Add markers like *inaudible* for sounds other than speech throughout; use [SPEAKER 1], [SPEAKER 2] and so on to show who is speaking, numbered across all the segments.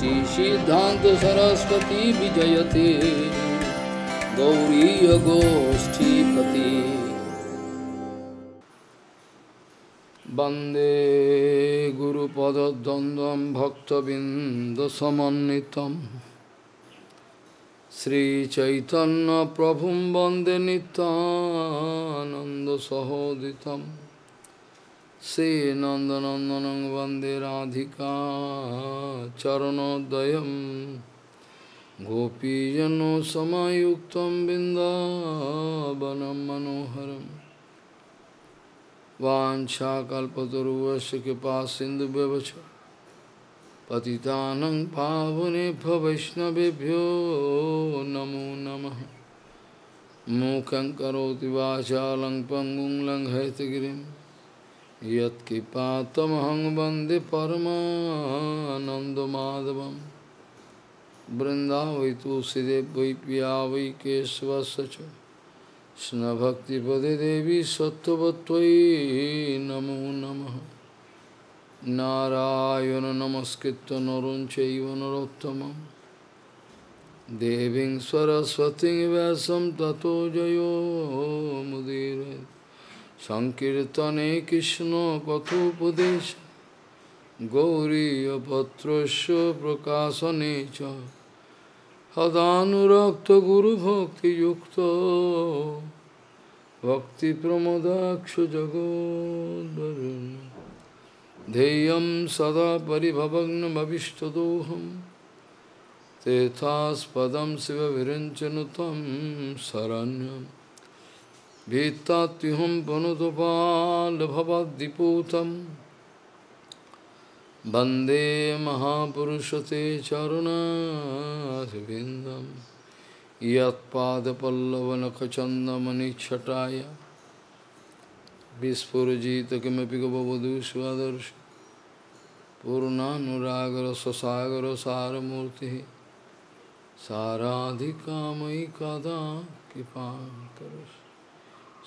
[SPEAKER 1] শ্রী সিদ্ধান্ত সরস্বতী বিজয়তে গৌরী গোষ্ঠীপতি বন্দে গুরুপদ্বন্দ্বম ভক্তবৃন্দসমন্বিতম শ্রীচৈতন্য প্রভু বন্দে Nityananda সহোদিতম Sri Nandanandanang Vande Radhika Charanodayam Gopijano Samayuktam Bindavanam Manoharam Vancha Kalpataruvash Kipa Sindhu Bevacha Patitanang Pavane Bhavaishnavibhyo Namo Namaha Mukhankaro Tivachalangpangunglang Haitagrim यत्कृपातमहं वंदे परमानन्दमाधवं वृन्दावै तुलसीदेव वै पिया वै देवी सत्व नमो नमः नारायण नमस्कृत नर चरोत्तम देवी सरस्वती सरस्वतीं व्यासं जयो সংকীর্তনে কৃষ্ণ কথোপদেশ গৌরীপত্রস্য প্রকাশনে চ সদানুরক্ত গুরুভক্তিযুক্ত ভক্তিপ্রমদাক্ষ জগদ্বরুণ ध्येयं सदा তেথাস্পদ तेथास्पदं शिवविरञ्चनुतं शरण्यम् Vettatyuham panutopalbhavadiputam Bande Mahapurushate Charunasivindam Yatpadapallavankachandamanichhataya Vispurajita kimapi gavavadu svadarsh Purnanuragara sasagara saramurti Saradhikamayi kada kipam karash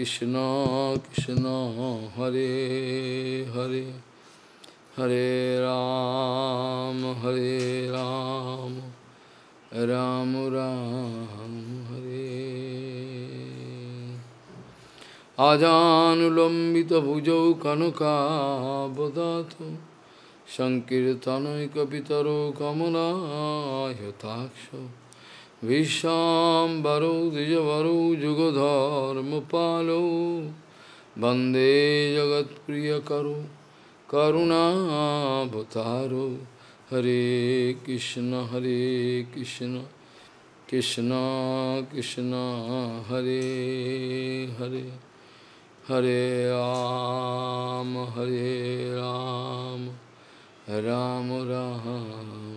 [SPEAKER 1] Krishna Krishna হরে হরে হরে রাম হরে রাম রাম রাম হরে আজানুলম্বিত ভুজৌ কনকাবদাত সংকীর্তনৈকিতর কমলাহ্যতাক্ষ वंदे जगत प्रिय करु करुणा करुणाभतारो हरे कृष्ण हरे कृष्ण कृष्ण कृष्ण हरे हरे हरे राम हरे राम राम, राम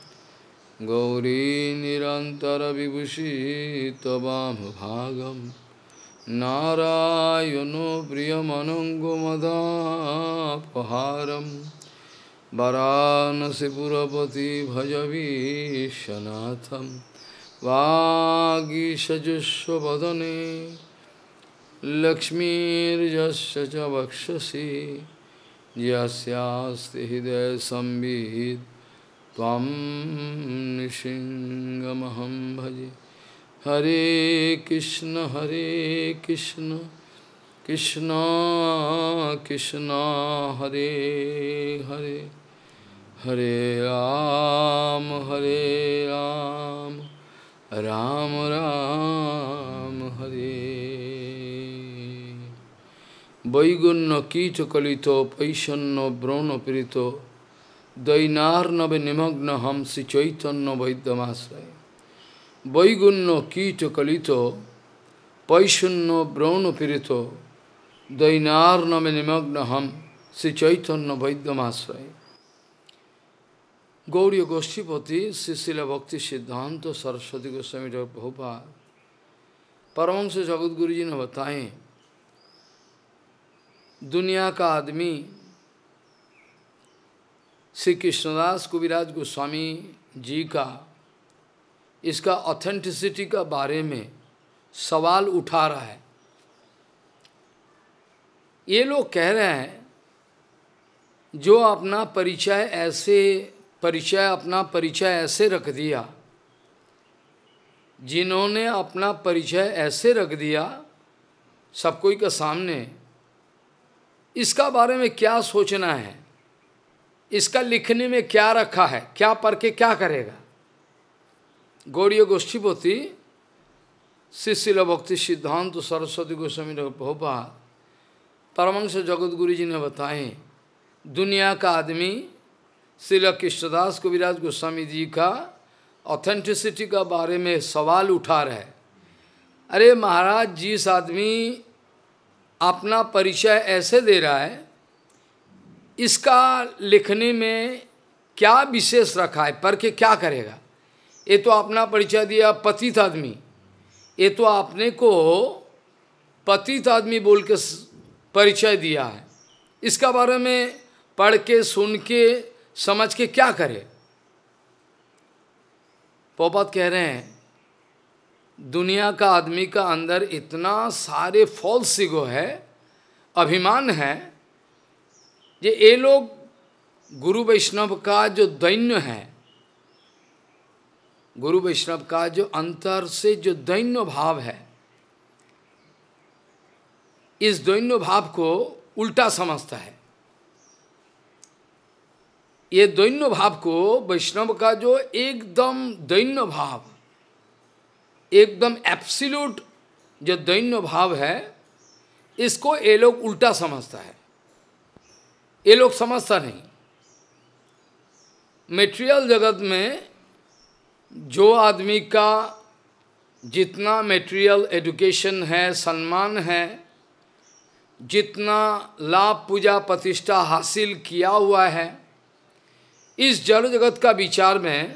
[SPEAKER 1] गौरी वाम भागम नारायणो प्रियमनङ्गमदापहारं वरानसिपुरपति भजवीशनाथम वागीशजुष्वदने लक्ष्मीर्यस्य च वक्षसि यस्यास्ति हृदयसंवित् त्वं निशिङ्गमहं भजे हरे कृष्ण हरे कृष्ण कृष्ण कृष्ण हरे हरे हरे राम हरे राम राम राम हरे বৈগুণ্য কীটকলিত পৈষণ্য ব্রণ পীড়িত দৈনার্ণবে নিমগ্ন হম শ্রী চৈতন্য বৈদ্যমাশ্রয় বৈগুণ্য কীট কলিত পৈশূন্য ব্রৌণ পীড়িত দৈনার্ণবে নিমগ্ন হম শ্রী চৈতন্য বৈদ্যমাশ্রয় গৌরী গোষ্ঠীপতি শ্রীশিলা ভক্তি সিদ্ধান্ত সরস্বতী গোস্বামী প্রভুপা পরমংশ জগৎগুরুজী गुरु जी দুনিয়া কা আদমি श्री कृष्णदास कविराज गोस्वामी जी का इसका ऑथेंटिसिटी का बारे में सवाल उठा रहा है ये लोग कह रहे हैं जो अपना परिचय ऐसे परिचय अपना परिचय ऐसे रख दिया जिन्होंने अपना परिचय ऐसे रख दिया सब कोई के सामने इसका बारे में क्या सोचना है इसका लिखने में क्या रखा है क्या पढ़ के क्या करेगा गौरी गोष्ठीपति शिशिल भक्ति सिद्धांत सरस्वती गोस्वामी भोपाल परमंश जगत गुरु जी ने बताए दुनिया का आदमी श्रील कृष्णदास कविराज गोस्वामी जी का ऑथेंटिसिटी का बारे में सवाल उठा रहे अरे महाराज जिस आदमी अपना परिचय ऐसे दे रहा है इसका लिखने में क्या विशेष रखा है पर के क्या करेगा ये तो अपना परिचय दिया पतित आदमी ये तो आपने को पतित आदमी बोल के परिचय दिया है इसका बारे में पढ़ के सुन के समझ के क्या करे पोपत कह रहे हैं दुनिया का आदमी का अंदर इतना सारे फॉल्स सिगो है अभिमान है ये ये लोग गुरु वैष्णव का जो दैन्य है गुरु वैष्णव का जो अंतर से जो दैन्य भाव है इस दैन्य भाव को उल्टा समझता है ये दैन्य भाव को वैष्णव का जो एकदम दैन्य भाव एकदम एप्सिल्यूट जो दैन्य भाव है इसको ये लोग उल्टा समझता है ये लोग समझता नहीं मेटेरियल जगत में जो आदमी का जितना मेटेरियल एजुकेशन है सम्मान है जितना लाभ पूजा प्रतिष्ठा हासिल किया हुआ है इस जड़ जगत का विचार में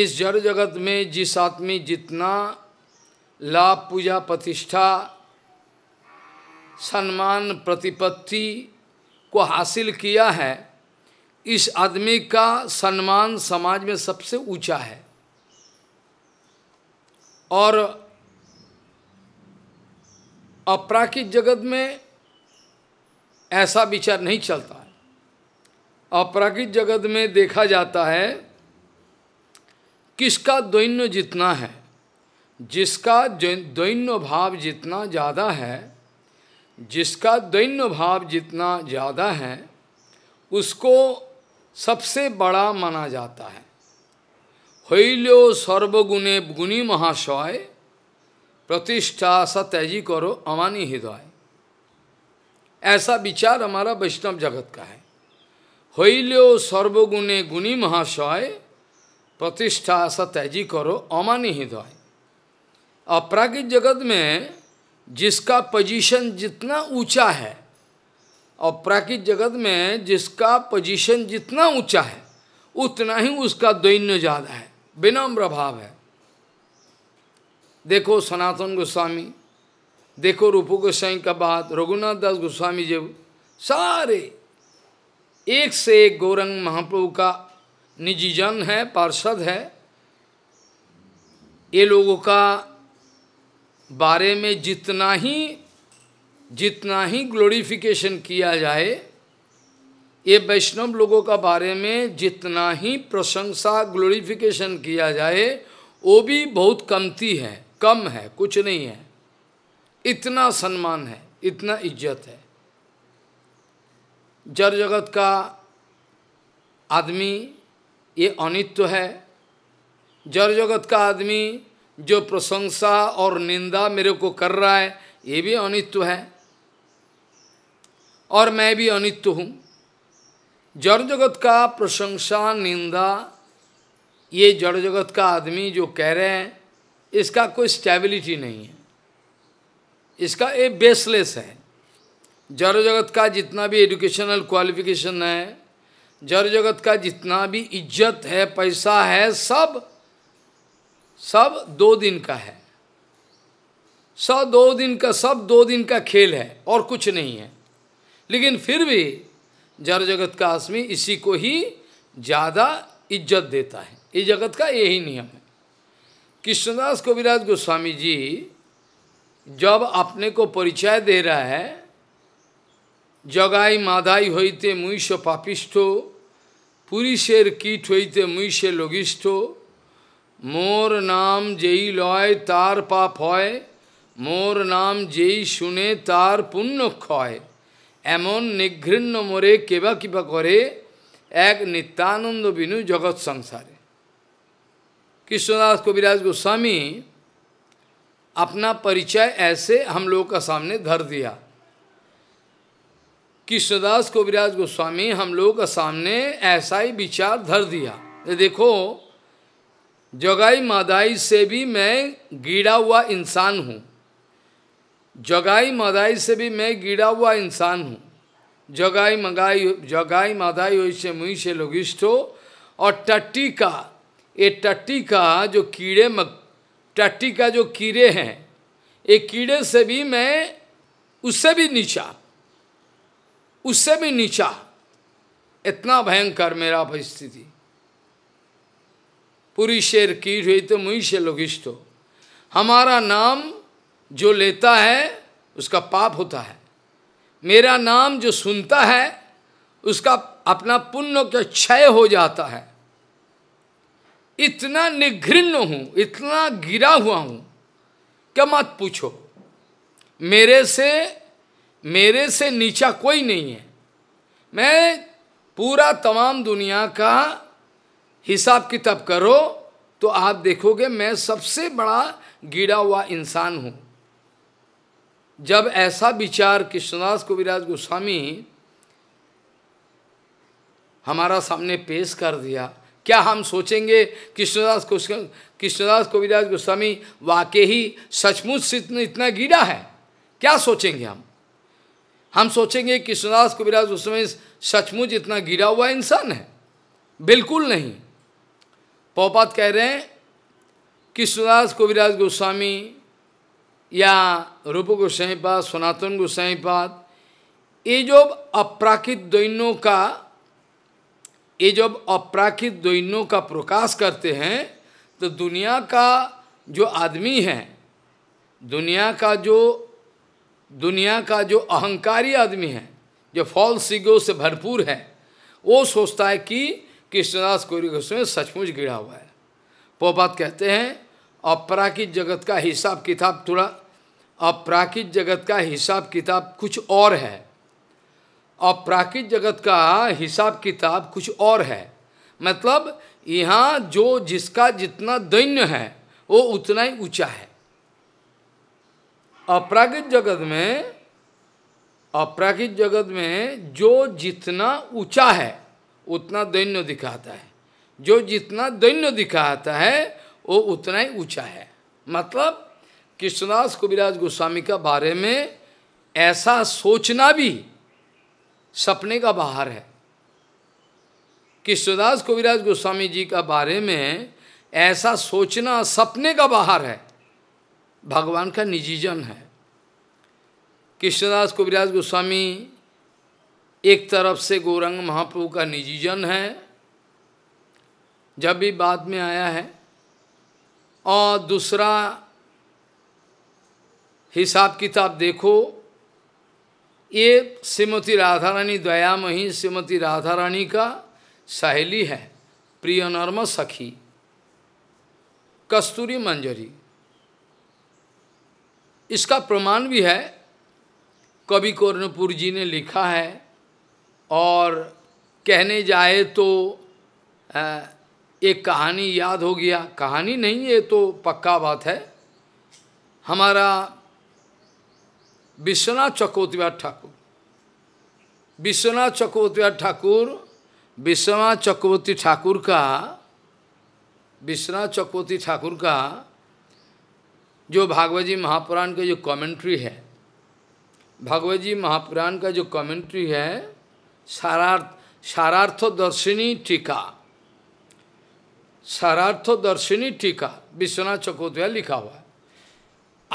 [SPEAKER 1] इस जड़ जगत में जिस आदमी जितना लाभ पूजा प्रतिष्ठा सम्मान प्रतिपत्ति को हासिल किया है इस आदमी का सम्मान समाज में सबसे ऊंचा है और अपराकृत जगत में ऐसा विचार नहीं चलता है अपराकृत जगत में देखा जाता है किसका दैन्य जितना है जिसका दैन्य भाव जितना ज़्यादा है जिसका दैन्य भाव जितना ज़्यादा है उसको सबसे बड़ा माना जाता है हईल्यो सर्वगुणे गुणी महाशय प्रतिष्ठा सतैजी करो अमानी हृदय ऐसा विचार हमारा वैष्णव जगत का है हईल्यो सर्वगुणे गुणी महाशय प्रतिष्ठा सतैजी करो अमानी हृदय अपरागिक जगत में जिसका पोजीशन जितना ऊंचा है और प्राकृत जगत में जिसका पोजीशन जितना ऊंचा है उतना ही उसका दैन्य ज़्यादा है विनम्र भाव है देखो सनातन गोस्वामी देखो रूपो गोस्वाई का बात रघुनाथ दास गोस्वामी जी सारे एक से एक गौरंग महाप्रभु का निजी जन है पार्षद है ये लोगों का बारे में जितना ही जितना ही ग्लोरिफिकेशन किया जाए ये वैष्णव लोगों का बारे में जितना ही प्रशंसा ग्लोरिफिकेशन किया जाए वो भी बहुत कमती है कम है कुछ नहीं है इतना सम्मान है इतना इज्जत है जड़ जगत का आदमी ये अनित्य है जड़ जगत का आदमी जो प्रशंसा और निंदा मेरे को कर रहा है ये भी अनित्व है और मैं भी अनित्य हूँ जड़ जगत का प्रशंसा निंदा ये जड़ जगत का आदमी जो कह रहे हैं इसका कोई स्टेबिलिटी नहीं है इसका ये बेसलेस है जड़ जगत का जितना भी एजुकेशनल क्वालिफिकेशन है जड़ जगत का जितना भी इज्जत है पैसा है सब सब दो दिन का है सब दो दिन का सब दो दिन का खेल है और कुछ नहीं है लेकिन फिर भी जड़ जगत का आसमी इसी को ही ज़्यादा इज्जत देता है इस जगत का यही नियम है कृष्णदास कविराज गोस्वामी जी जब अपने को परिचय दे रहा है जगाई मादाई होते मुई से पापिष्ठो पूरी शेर कीट होते मुई से लोगिष्ठो मोर नाम जेई लय तार पाप है मोर नाम जेई शुने तार पुण्य क्षय एम निघृण्य मोरे के बा করে एक नित्यानंद বিনু जगत संसारे कृष्णदास कविराज गोस्वामी अपना परिचय ऐसे हम लोगों का सामने धर दिया कृष्णदास कविराज गोस्वामी हम लोगों का सामने ऐसा ही विचार धर दिया देखो जगाई मादाई से भी मैं गिरा हुआ इंसान हूँ जगाई मादाई से भी मैं गिरा हुआ इंसान हूँ जगाई मगाई जगाई मादाई वैसे मुई से लोगिष्ठो और टट्टी का ये टट्टी का जो कीड़े मक टट्टी का जो कीड़े हैं ये कीड़े से भी मैं उससे भी नीचा उससे भी नीचा इतना भयंकर मेरा परिस्थिति पुरुषेर कीट हुई तो मुई से लोगिष्ट हो हमारा नाम जो लेता है उसका पाप होता है मेरा नाम जो सुनता है उसका अपना पुण्य का क्षय हो जाता है इतना निघृण हूं इतना गिरा हुआ हूं क्या मत पूछो मेरे से मेरे से नीचा कोई नहीं है मैं पूरा तमाम दुनिया का हिसाब किताब करो तो आप देखोगे मैं सबसे बड़ा गिरा हुआ इंसान हूँ जब ऐसा विचार कृष्णदास कविराज गोस्वामी हमारा सामने पेश कर दिया क्या हम सोचेंगे कृष्णदास कृष्णदास कविराज गोस्वामी वाकई ही सचमुच से इतना गिरा है क्या सोचेंगे हम हम सोचेंगे कृष्णदास कविराज गोस्वामी सचमुच इतना गिरा हुआ इंसान है बिल्कुल नहीं पौपात कह रहे हैं कृष्णदास कविराज गोस्वामी या रूप गोसाई पाद सनातन गोसाई पाद ये जो अपराकित दैनों का ये जब अपराकित दैनों का प्रकाश करते हैं तो दुनिया का जो आदमी है दुनिया का जो दुनिया का जो अहंकारी आदमी है जो फॉल्स सिगो से भरपूर है वो सोचता है कि कृष्णदास कोरी गोस्वामी सचमुच गिरा हुआ है पोपात कहते हैं अपराकित जगत का हिसाब किताब थोड़ा अपराकित जगत का हिसाब किताब कुछ और है अपराकित जगत का हिसाब किताब कुछ और है मतलब यहाँ जो जिसका जितना दैन्य है वो उतना ही ऊंचा है अपरागित जगत में अपराकित जगत में जो जितना ऊंचा है उतना दैन्य दिखाता है जो जितना दैन्य दिखाता है वो उतना ही ऊंचा है मतलब कृष्णदास कुबिराज गोस्वामी का बारे में ऐसा सोचना भी सपने का बाहर है कृष्णदास कुबिराज गोस्वामी जी का बारे में ऐसा सोचना सपने का बाहर है भगवान का निजीजन है कृष्णदास कुबिराज गोस्वामी एक तरफ से गौरंग महाप्रभु का निजी जन है जब भी बाद में आया है और दूसरा हिसाब किताब देखो ये श्रीमती राधा रानी दयामही श्रीमती राधा रानी का सहेली है प्रिय नर्म सखी कस्तूरी मंजरी इसका प्रमाण भी है कवि कर्णपुर जी ने लिखा है और कहने जाए तो एक कहानी याद हो गया कहानी नहीं ये तो पक्का बात है हमारा विश्वनाथ चकोतिया ठाकुर विश्वनाथ चकोतिया ठाकुर विश्वनाथ चक्रवर्ती ठाकुर का विश्वनाथ चक्रवर्ती ठाकुर का जो भागवत जी महापुराण का जो कमेंट्री है भागवत जी महापुराण का जो कमेंट्री है सारार्थ सारार्थ दर्शिनी टीका सारार्थ दर्शिनी टीका विश्वनाथ चकोदया लिखा हुआ है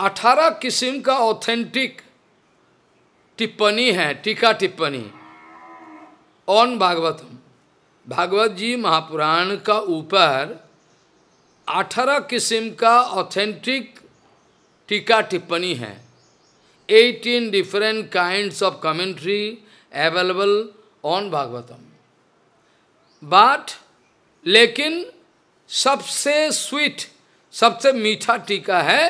[SPEAKER 1] अठारह किस्म का ऑथेंटिक टिप्पणी है टीका टिप्पणी ऑन भागवतम भागवत जी महापुराण का ऊपर अठारह किस्म का ऑथेंटिक टीका टिप्पणी है 18 different kinds of commentary available on Bhagavatam But, लेकिन सबसे स्वीट सबसे मीठा टीका है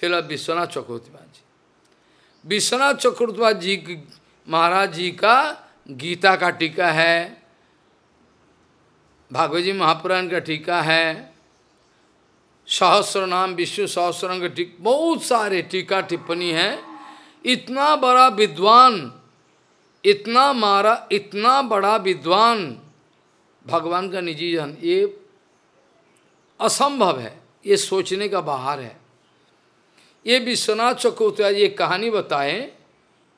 [SPEAKER 1] फिलहाल विश्वनाथ चक्रवर्तीवाद जी विश्वनाथ चक्रवर्तीवाद जी महाराज जी का गीता का टीका है भागवत जी महापुराण का टीका है सहस्र नाम विष्णु सहस्र का टीका बहुत सारे टीका टिप्पणी है इतना बड़ा विद्वान इतना मारा इतना बड़ा विद्वान भगवान का निजी जन ये असंभव है ये सोचने का बाहर है ये विश्वनाथ चकोत्या ये कहानी बताएं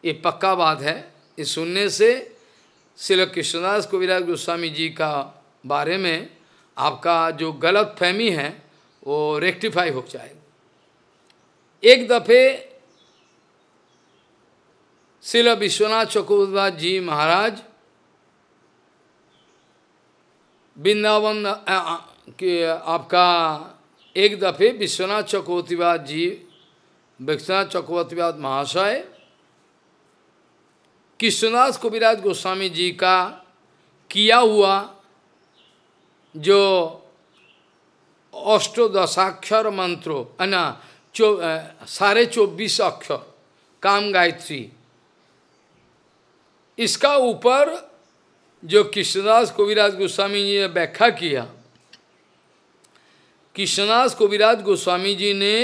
[SPEAKER 1] ये पक्का बात है ये सुनने से श्री कृष्णदास कविराज गोस्वामी जी का बारे में आपका जो गलत फहमी है वो रेक्टिफाई हो जाएगा एक दफ़े शिल विश्वनाथ चक्रवर्तवाद जी महाराज वृंदावन के आपका एक दफ़े विश्वनाथ चक्रवर्तीवाद जी विश्वनाथ चक्रवर्तीवाद महाशय कृष्णदास कविराज गोस्वामी जी का किया हुआ जो अष्टोदशाक्षर मंत्रो ना चौ साढ़े चौबीस अक्षर काम गायत्री इसका ऊपर जो कृष्णदास कोविराज गोस्वामी जी ने व्याख्या किया कृष्णदास कोविराज गोस्वामी जी ने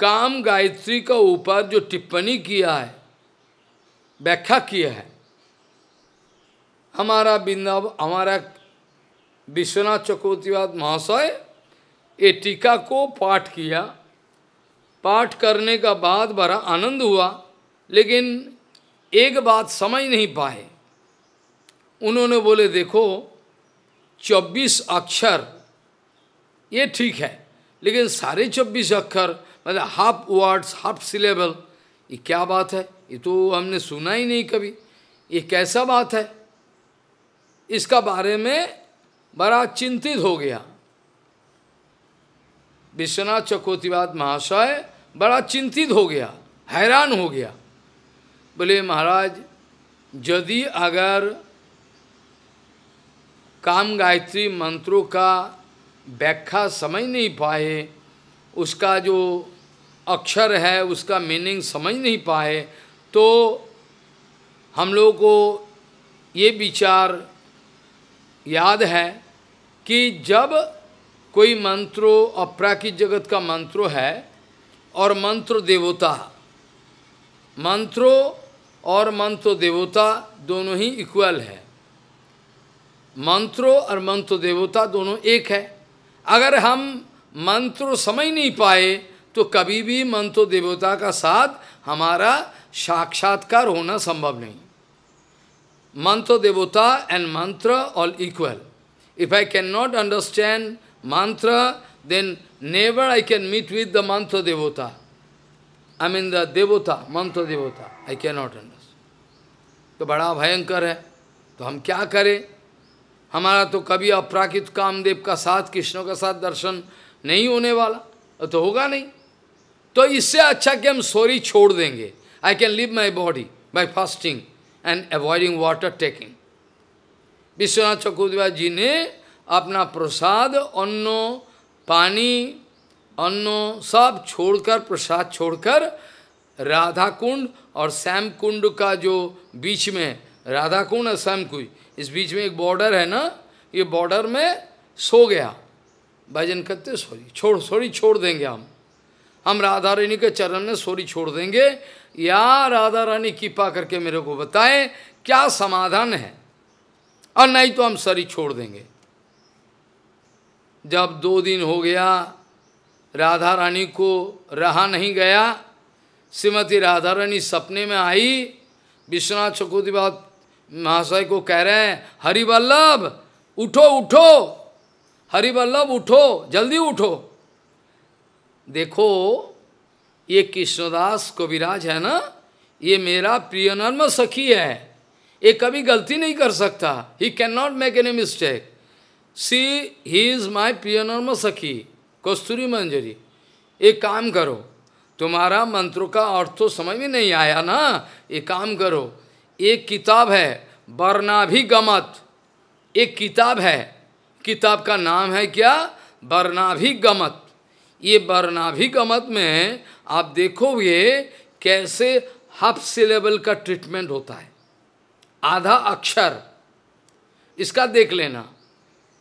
[SPEAKER 1] काम गायत्री का ऊपर जो टिप्पणी किया है व्याख्या किया है हमारा बिंदव हमारा विश्वनाथ चक्रवर्तीवाद महाशय ये टीका को पाठ किया पाठ करने का बाद बड़ा आनंद हुआ लेकिन एक बात समझ नहीं पाए उन्होंने बोले देखो 24 अक्षर ये ठीक है लेकिन सारे चौबीस अक्षर मतलब हाफ वर्ड्स हाफ सिलेबल ये क्या बात है ये तो हमने सुना ही नहीं कभी ये कैसा बात है इसका बारे में बड़ा चिंतित हो गया विश्वनाथ चकोतिवाद महाशय बड़ा चिंतित हो गया हैरान हो गया बोले महाराज यदि अगर काम गायत्री मंत्रों का व्याख्या समझ नहीं पाए उसका जो अक्षर है उसका मीनिंग समझ नहीं पाए तो हम लोगों को ये विचार याद है कि जब कोई मंत्रो अपरा जगत का मंत्रो है और मंत्र देवता मंत्रो और मंत्र देवता दोनों ही इक्वल है मंत्रो और मंत्र देवता दोनों एक है अगर हम मंत्र समझ नहीं पाए तो कभी भी मंत्र देवता का साथ हमारा साक्षात्कार होना संभव नहीं मंत्र devata and mantra all equal if I can not understand mantra then never I can meet with the mantra devata I mean the मंत्र mantra I I cannot understand. तो बड़ा भयंकर है तो हम क्या करें हमारा तो कभी अपराकित कामदेव का साथ कृष्ण का साथ दर्शन नहीं होने वाला तो होगा नहीं तो इससे अच्छा कि हम सोरी छोड़ देंगे I can leave my body by fasting and avoiding water taking Vishwanath Chakurdeva ji ने अपना प्रसाद अन्न पानी अन्न सब छोड़कर प्रसाद छोड़कर राधा कुंड और श्याम कुंड का जो बीच में राधा कुंड और श्याम कुंड इस बीच में एक बॉर्डर है ना ये बॉर्डर में सो गया भजन करते सॉरी छोड़ सॉरी छोड़ देंगे हम हम राधा रानी के चरण में सॉरी छोड़ देंगे या राधा रानी कृपा करके मेरे को बताएं क्या समाधान है और नहीं तो हम सॉरी छोड़ देंगे जब दो दिन हो गया राधा रानी को रहा नहीं गया श्रीमती राधा रानी सपने में आई विश्वनाथ बात महाशय को कह रहे हैं हरिवल्लभ उठो उठो हरिवल्लभ उठो जल्दी उठो देखो ये कृष्णदास कविराज है ना ये मेरा नर्म सखी है ये कभी गलती नहीं कर सकता he can not make any mistake see he is my priyanarma sakhi Kasturi मंजरी एक काम करो तुम्हारा मंत्रों का अर्थ तो समझ में नहीं आया ना एक काम करो एक किताब है वर्णाभिगमत एक किताब है किताब का नाम है क्या वर्णाभिगमत ये वर्णाभिगमत में आप देखोगे कैसे हफ सिलेबल का ट्रीटमेंट होता है आधा अक्षर इसका देख लेना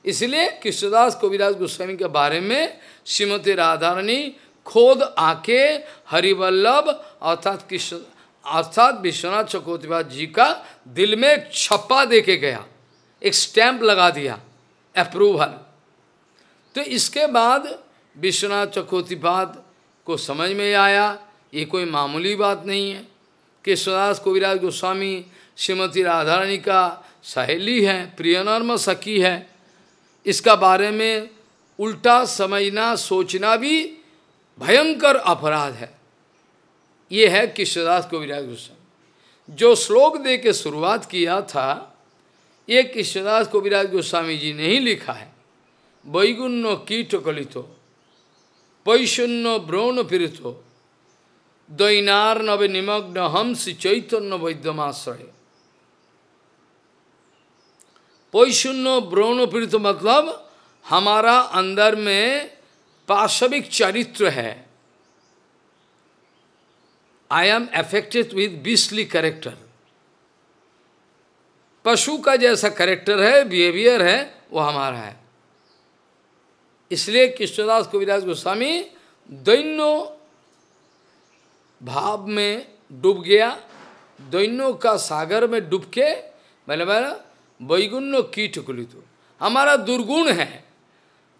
[SPEAKER 1] इसलिए कृष्णदास कोविराज गोस्वामी के बारे में श्रीमती राधारणी खोद आके हरिवल्लभ अर्थात कृष्ण अर्थात विश्वनाथ चकोतिवाद जी का दिल में एक छप्पा के गया एक स्टैंप लगा दिया अप्रूवल तो इसके बाद विश्वनाथ चकोतिवाद को समझ में आया ये कोई मामूली बात नहीं है कृष्णदास कोविराज गोस्वामी श्रीमती राधारानी का सहेली है प्रियनर्म सखी है इसका बारे में उल्टा समझना सोचना भी भयंकर अपराध है ये है कृष्णदास विराज गोस्वामी जो श्लोक दे के शुरुआत किया था ये कृष्णदास विराज गोस्वामी जी ने ही लिखा है वैगुण्य कीट कलितो पैशुन्य ब्रोण पीड़ितो दैनार नव निमग्न हंस चैतन्य वैद्यमाश्रय पैशून्य ब्रोणपृत मतलब हमारा अंदर में पाशविक चरित्र है I am affected with beastly character पशु का जैसा करेक्टर है बिहेवियर है वो हमारा है इसलिए कृष्णदास कविदास गोस्वामी दैन्यो भाव में डूब गया दैन्यों का सागर में डूब के मैंने मैंने वैगुण्य कीट कुलित हमारा दुर्गुण है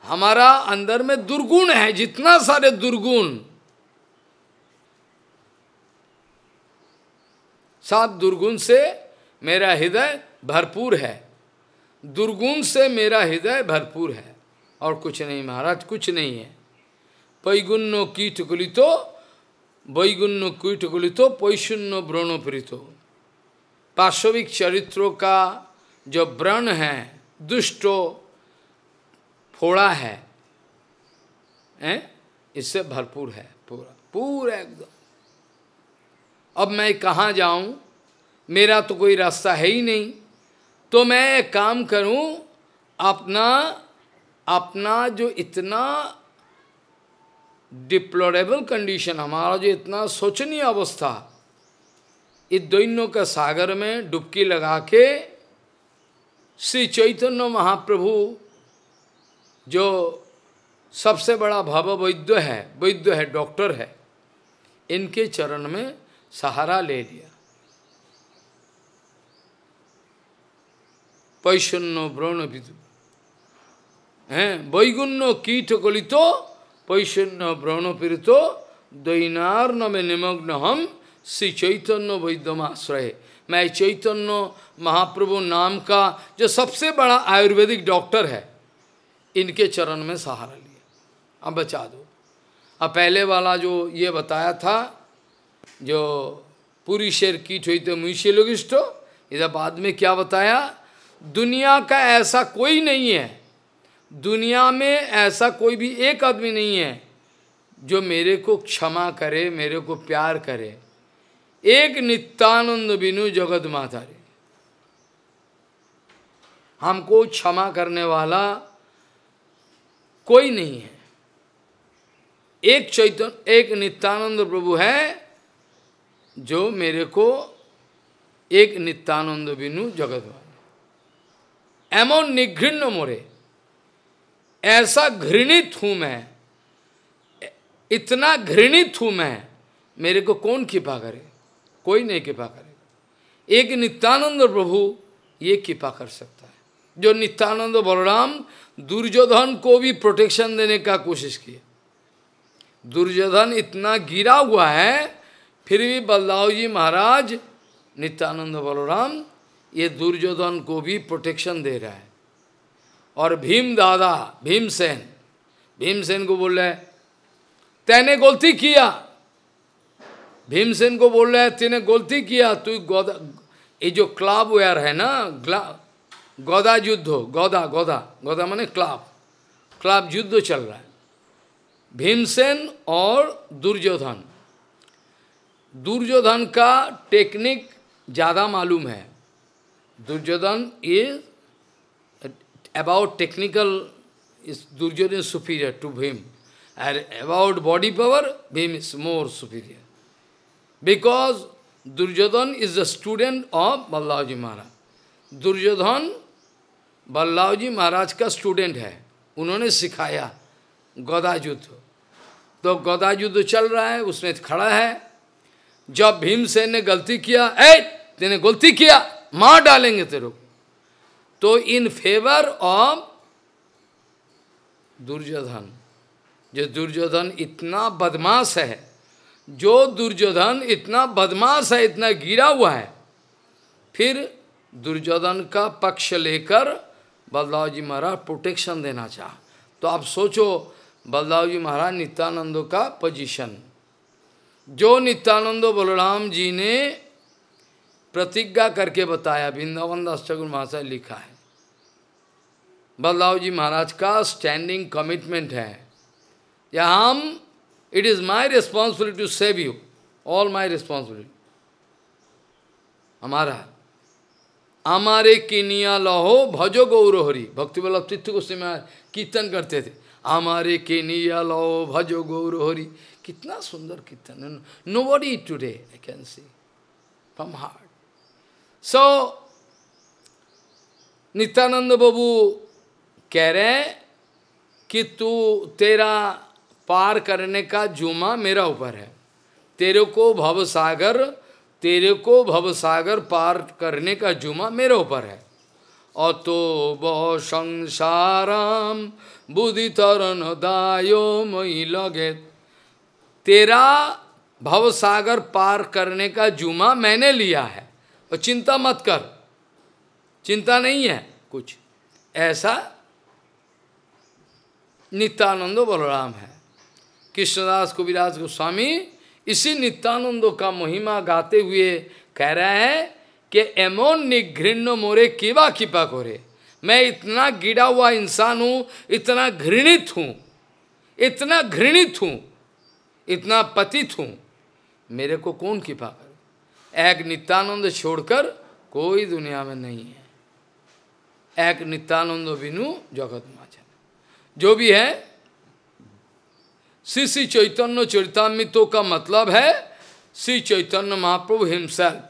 [SPEAKER 1] हमारा अंदर में दुर्गुण है जितना सारे दुर्गुण सात दुर्गुण से मेरा हृदय भरपूर है दुर्गुण से मेरा हृदय भरपूर है और कुछ नहीं महाराज कुछ नहीं है पैगुण्य कीट कुलितो वैगुण्य कीट कुलितो पैशून्य व्रणप्रीतो पार्श्विक चरित्रों का जो व्रण है दुष्टो फोड़ा है हैं इससे भरपूर है पूरा पूरा एकदम अब मैं कहाँ जाऊँ मेरा तो कोई रास्ता है ही नहीं तो मैं एक काम करूँ अपना अपना जो इतना डिप्लोरेबल कंडीशन हमारा जो इतना शोचनीय अवस्था इस दोनों का सागर में डुबकी लगा के श्री चैतन्य महाप्रभु जो सबसे बड़ा भाव वैद्य है वैद्य है डॉक्टर है इनके चरण में सहारा ले लिया पैशन्य व्रोण विदु हैं वैगुण्य कीट गलितो पैशन्य व्रोण पीड़ितो दैनार्न में निमग्न हम श्री चैतन्य वैद्यम आश्रय मैं चैतन्य महाप्रभु नाम का जो सबसे बड़ा आयुर्वेदिक डॉक्टर है इनके चरण में सहारा लिया अब बचा दो अब पहले वाला जो ये बताया था जो पूरी शेर की चैत तो मुशी लोगिष्ट इधर बाद में क्या बताया दुनिया का ऐसा कोई नहीं है दुनिया में ऐसा कोई भी एक आदमी नहीं है जो मेरे को क्षमा करे मेरे को प्यार करे एक नित्यानंद बिनु जगत माता रे हमको क्षमा करने वाला कोई नहीं है एक चैतन्य एक नित्यानंद प्रभु है जो मेरे को एक नित्यानंद बिनु जगत एमन निघृण मोरे ऐसा घृणित हूं मैं इतना घृणित हूं मैं मेरे को कौन कृपा करे कोई नहीं कृपा करेगा एक नित्यानंद प्रभु ये कृपा कर सकता है जो नित्यानंद बलराम दुर्योधन को भी प्रोटेक्शन देने का कोशिश किया दुर्योधन इतना गिरा हुआ है फिर भी बलदाव जी महाराज नित्यानंद बलराम ये दुर्योधन को भी प्रोटेक्शन दे रहा है और भीम दादा भीमसेन भीमसेन को बोल रहे तैने गलती किया भीमसेन को बोल रहा है तेने गलती किया तू गोदा ये जो क्लब वेयर है ना गोदा युद्ध हो गोदा गोदा माने क्लब क्लब युद्ध चल रहा है भीमसेन और दुर्योधन दुर्योधन का टेक्निक ज़्यादा मालूम है Duryodhan is about technical is Duryodhan superior to Bhim and about body power Bhim is more superior Because Duryodhan is a student of Ballavaji Maharaj. Duryodhan Ballavaji Maharaj का student है उन्होंने सिखाया गौदा युद्ध तो गौदा युद्ध चल रहा है उसमें खड़ा है जब भीमसेन ने गलती किया ए तेने गलती किया मार डालेंगे तेरे को तो इन फेवर ऑफ दुर्योधन जो दुर्योधन इतना बदमाश है जो दुर्योधन इतना बदमाश है इतना गिरा हुआ है फिर दुर्योधन का पक्ष लेकर बलदाव जी महाराज प्रोटेक्शन देना चाह तो आप सोचो बलदाव जी महाराज नित्यानंदो का पोजीशन जो नित्यानंदो बलराम जी ने प्रतिज्ञा करके बताया वृंदावन दास ठाकुर महाशय लिखा है बलदाव जी महाराज का स्टैंडिंग कमिटमेंट है या हम It is my responsibility to save you. All my responsibility. हमारा हमारे किनिया लहो भजो गौर हरि भक्ति वल्लभ तीर्थ गोस्वामी कीर्तन करते थे हमारे किनिया लहो भजो गौर हरि कितना सुंदर कीर्तन no body today I can see from heart so Nityanand Babu कह रहे कि तू तेरा पार करने का जुमा मेरा ऊपर है तेरे को भवसागर तेरे को भवसागर पार करने का जुमा मेरे ऊपर है अतो ब संसाराम बुद्धि तरण दायो मई लगे तेरा भवसागर पार करने का जुमा मैंने लिया है और चिंता मत कर चिंता नहीं है कुछ ऐसा नित्यानंद बलराम है कृष्णदास कविराज गोस्वामी इसी नित्यानंद का महिमा गाते हुए कह रहे हैं कि एमोन निघृण मोरे केवा कृपा करे मैं इतना गिरा हुआ इंसान हूँ इतना घृणित हूँ इतना घृणित हूँ इतना पतित हूँ मेरे को कौन कृपा करे एक नित्यानंद छोड़कर कोई दुनिया में नहीं है एक नित्यानंद बिनु जगत माचन जो भी है श्री श्री चैतन्य चरितमितों का मतलब है श्री चैतन्य महाप्रभु हिमसेल्फ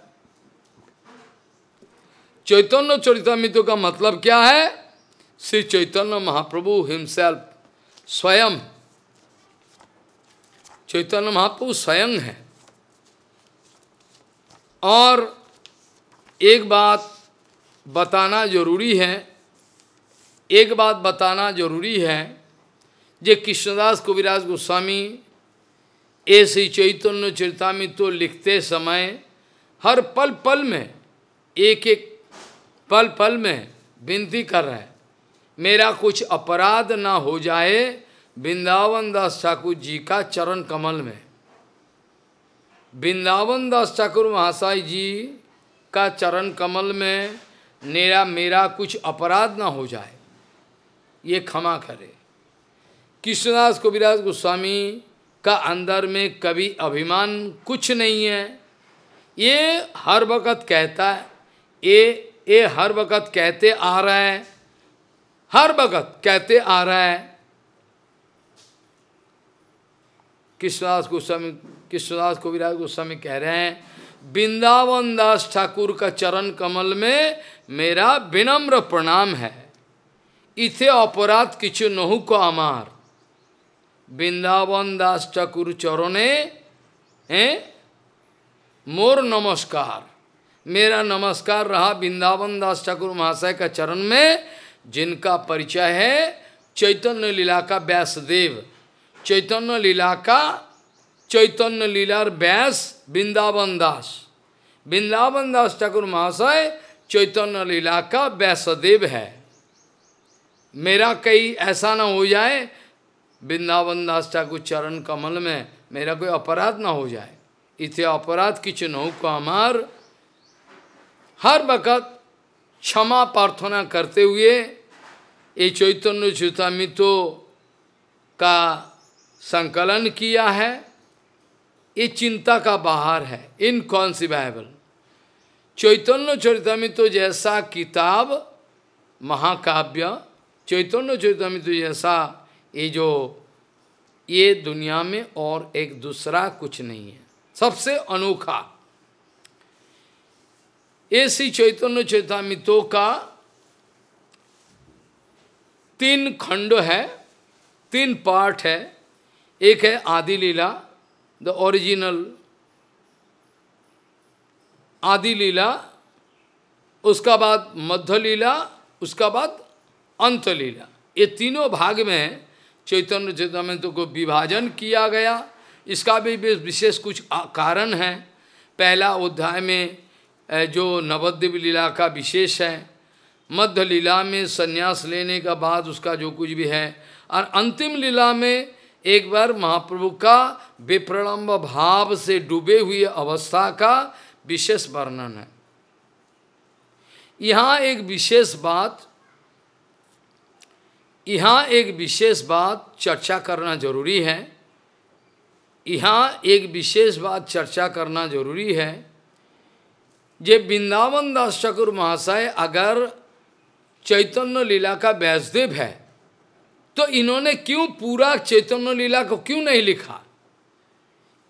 [SPEAKER 1] चैतन्य चरितमितों का मतलब क्या है श्री चैतन्य महाप्रभु हिमसेल्फ स्वयं चैतन्य महाप्रभु स्वयं है और एक बात बताना जरूरी है एक बात बताना जरूरी है जे कृष्णदास कविराज गोस्वामी ऐसे चैतन्य तो लिखते समय हर पल पल में एक एक पल पल में विनती कर रहे हैं मेरा कुछ अपराध ना हो जाए वृंदावन दास ठाकुर जी का चरण कमल में वृंदावन दास ठाकुर महाशाई जी का चरण कमल में मेरा मेरा कुछ अपराध ना हो जाए ये क्षमा करे कृष्णदास कबीराज गोस्वामी का अंदर में कभी अभिमान कुछ नहीं है ये हर वक़्त कहता है ये ये हर वक़्त कहते आ रहा है हर वक़्त कहते आ रहा है कृष्णदास गोस्वामी कृष्णदास कबीराज गोस्वामी कह रहे हैं वृंदावन दास ठाकुर का चरण कमल में मेरा विनम्र प्रणाम है इथे अपराध किचु नहु को अमार वृंदावन दास ठाकुर चरणे हैं मोर नमस्कार मेरा नमस्कार रहा वृंदावन दास ठाकुर महाशय का चरण में जिनका परिचय है चैतन्य लीला का व्यासदेव चैतन्य लीला का चैतन्य लीला व्यास वृंदावन दास वृंदावन दास ठाकुर महाशय चैतन्य लीला का व्यासदेव है मेरा कई ऐसा ना हो जाए वृंदावन दास ठाकुर चरण कमल में मेरा कोई अपराध ना हो जाए इतने अपराध की चुनौ को हमार हर वक़्त क्षमा प्रार्थना करते हुए ये चैतन्य चुतामितो का संकलन किया है ये चिंता का बाहर है बाइबल चैतन्य चरितमित तो जैसा किताब महाकाव्य चैतन्य चरितमित तो जैसा ये जो ये दुनिया में और एक दूसरा कुछ नहीं है सबसे अनोखा ऐसी चैतन्य चैतामितों का तीन खंड है तीन पार्ट है एक है आदि लीला द ओरिजिनल आदि लीला उसका बाद मध्य लीला उसका बाद अंत लीला ये तीनों भाग में चैतन्य चैतन्य को विभाजन किया गया इसका भी विशेष कुछ कारण है पहला अध्याय में जो नवद्वीप लीला का विशेष है मध्य लीला में संन्यास लेने का बाद उसका जो कुछ भी है और अंतिम लीला में एक बार महाप्रभु का विप्रलम्ब भाव से डूबे हुए अवस्था का विशेष वर्णन है यहाँ एक विशेष बात यहाँ एक विशेष बात चर्चा करना जरूरी है यहाँ एक विशेष बात चर्चा करना जरूरी है जे वृंदावन दास ठाकुर महाशय अगर चैतन्य लीला का व्यासदेव है तो इन्होंने क्यों पूरा चैतन्य लीला को क्यों नहीं लिखा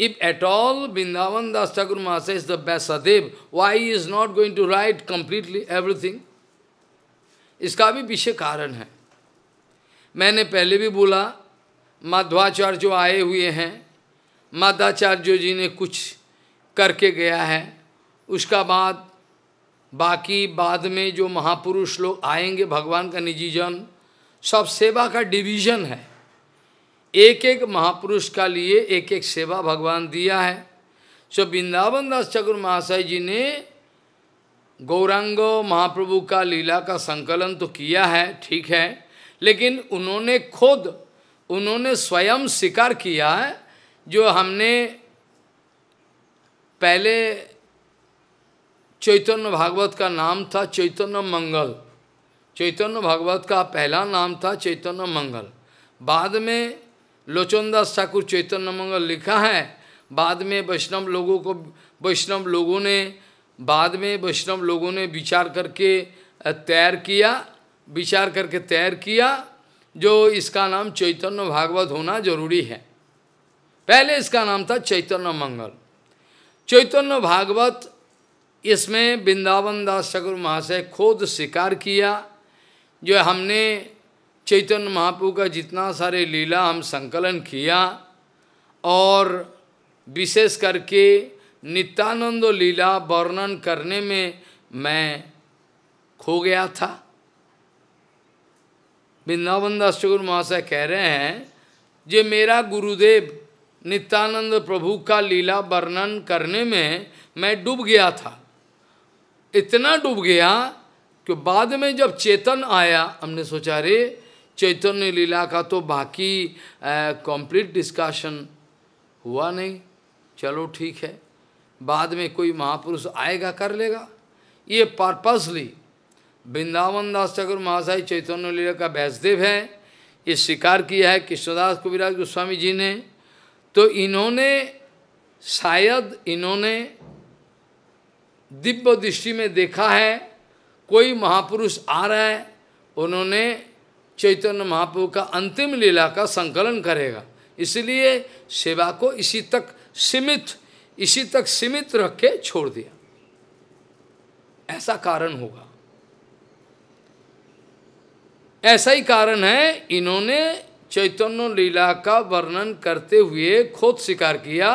[SPEAKER 1] if at all Vrindavan Das Thakur Mahashay is the best why is not going to write completely everything इसका भी विषय कारण है मैंने पहले भी बोला माध्वाचार्य जो आए हुए हैं माधाचार्य जी ने कुछ करके गया है उसका बाद बाकी बाद में जो महापुरुष लोग आएंगे भगवान का निजी जन सब सेवा का डिवीजन है एक एक महापुरुष का लिए एक एक सेवा भगवान दिया है सो वृंदावन दास चक्र महाशय जी ने गौरांग महाप्रभु का लीला का संकलन तो किया है ठीक है लेकिन उन्होंने खुद उन्होंने स्वयं स्वीकार किया है जो हमने पहले चैतन्य भागवत का नाम था चैतन्य मंगल चैतन्य भागवत का पहला नाम था चैतन्य मंगल बाद में लोचनदास ठाकुर चैतन्य मंगल लिखा है बाद में वैष्णव लोगों को वैष्णव लोगों ने बाद में वैष्णव लोगों ने विचार करके तैयार किया विचार करके तैयार किया जो इसका नाम चैतन्य भागवत होना जरूरी है पहले इसका नाम था चैतन्य मंगल चैतन्य भागवत इसमें वृंदावन दास ठाकुर महाशय खुद स्वीकार किया जो हमने चैतन्य महाप्रभु का जितना सारे लीला हम संकलन किया और विशेष करके नित्यानंद लीला वर्णन करने में मैं खो गया था वृंदावन दास ठाकुर महाशय कह रहे हैं जो मेरा गुरुदेव नित्यानंद प्रभु का लीला वर्णन करने में मैं डूब गया था इतना डूब गया कि बाद में जब चेतन आया हमने सोचा रे चैतन्य लीला का तो बाकी कंप्लीट डिस्कशन हुआ नहीं चलो ठीक है बाद में कोई महापुरुष आएगा कर लेगा ये पर्पसली वृंदावन दास ठाकुर महाशाई चैतन्य लीला का वैष्णदेव है ये स्वीकार किया है कृष्णदास कुराज गोस्वामी जी ने तो इन्होंने शायद इन्होंने दिव्य दृष्टि में देखा है कोई महापुरुष आ रहा है उन्होंने चैतन्य महाप्रभु का अंतिम लीला का संकलन करेगा इसलिए सेवा को इसी तक सीमित इसी तक सीमित रख के छोड़ दिया ऐसा कारण होगा ऐसा ही कारण है इन्होंने चैतन्य लीला का वर्णन करते हुए खोद स्वीकार किया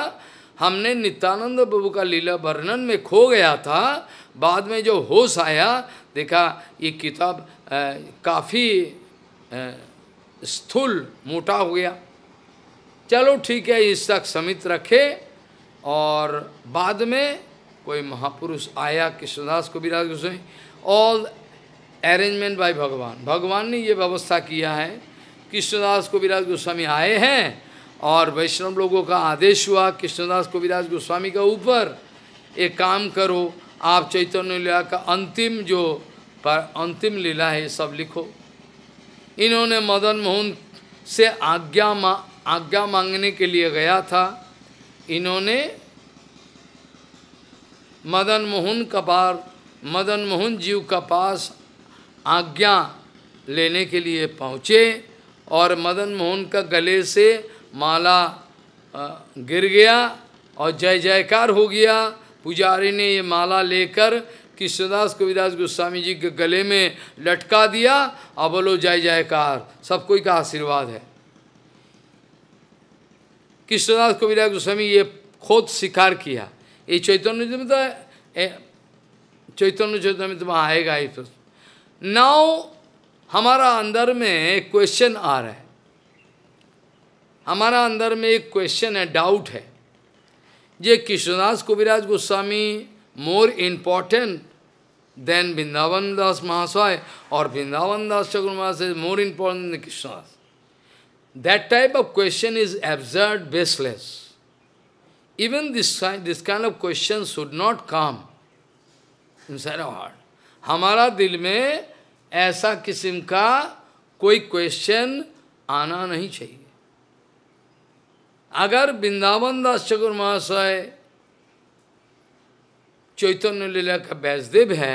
[SPEAKER 1] हमने नित्यानंद प्रभु का लीला वर्णन में खो गया था बाद में जो होश आया देखा ये किताब काफ़ी स्थूल मोटा हो गया चलो ठीक है इस तक समित रखे और बाद में कोई महापुरुष आया कृष्णदास को भी गोस्वामी ऑल अरेंजमेंट बाय भगवान भगवान ने ये व्यवस्था किया है कृष्णदास विराज गोस्वामी आए हैं और वैष्णव लोगों का आदेश हुआ कृष्णदास विराज गोस्वामी के ऊपर एक काम करो आप चैतन्य लीला का अंतिम जो पर अंतिम लीला है सब लिखो इन्होंने मदन मोहन से आज्ञा मा आज्ञा मांगने के लिए गया था इन्होंने मदन मोहन का पार मदन मोहन जीव का पास आज्ञा लेने के लिए पहुँचे और मदन मोहन का गले से माला गिर गया और जय जयकार हो गया पुजारी ने ये माला लेकर कृष्णदास कविदास गोस्वामी जी के गले में लटका दिया और बोलो जय जयकार सब कोई का आशीर्वाद है कृष्णदास कविदास गोस्वामी ये खोद स्वीकार किया ये चैतन्य में तो चैतन्य चैतन्य में तो आएगा ये तो नाउ हमारा अंदर में क्वेश्चन आ रहा है हमारा अंदर में एक क्वेश्चन है डाउट है ये Krishnadas Kaviraj Goswami more important than Vrindavan Das Mahashay और Vrindavan Das Thakur Mahashay more important than Krishnadas that type of question is absurd baseless even this this kind of question should not come in your heart हमारा दिल में ऐसा किस्म का कोई क्वेश्चन आना नहीं चाहिए अगर वृंदावन दास चकुर महाशय चैतन्य लीला का वैष्णदेव है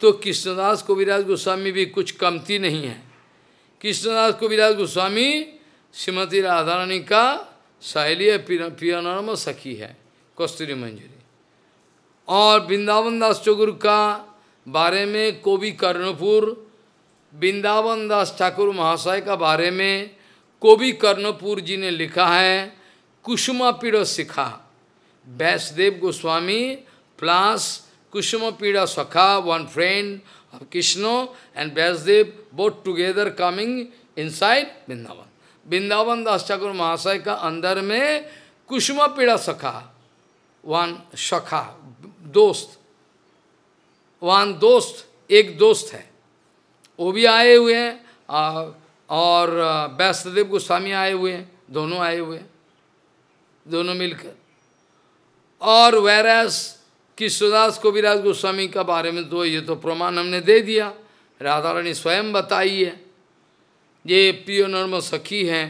[SPEAKER 1] तो कृष्णदास कविराज गोस्वामी भी कुछ कमती नहीं है कृष्णदास कविराज गोस्वामी श्रीमती राधा रानी का सहेली पियानम सखी है कस्तूरी मंजूरी और वृंदावन दास चौगुर का बारे में कोवि कर्णपुर वृंदावन दास ठाकुर महाशय का बारे में कोवि कर्णपुर जी ने लिखा है कुसुमा पीड़ा सिखा वैष्णदेव गोस्वामी प्लस कुसुमा पीड़ा सखा one friend of Krishna and वैष्णदेव both together coming inside Vrindavan Vrindavan Das Thakur Mahashay का अंदर में कुसुमा पीड़ा सखा वन सखा दोस्त वन दोस्त एक दोस्त है वो भी आए हुए हैं और वैष्णदेव गोस्वामी आए हुए हैं दोनों आए हुए हैं दोनों मिलकर और वैरस किशोदास कविराज गोस्वामी का बारे में तो ये तो प्रमाण हमने दे दिया राधा रानी स्वयं बताई है ये पियो नर्म सखी हैं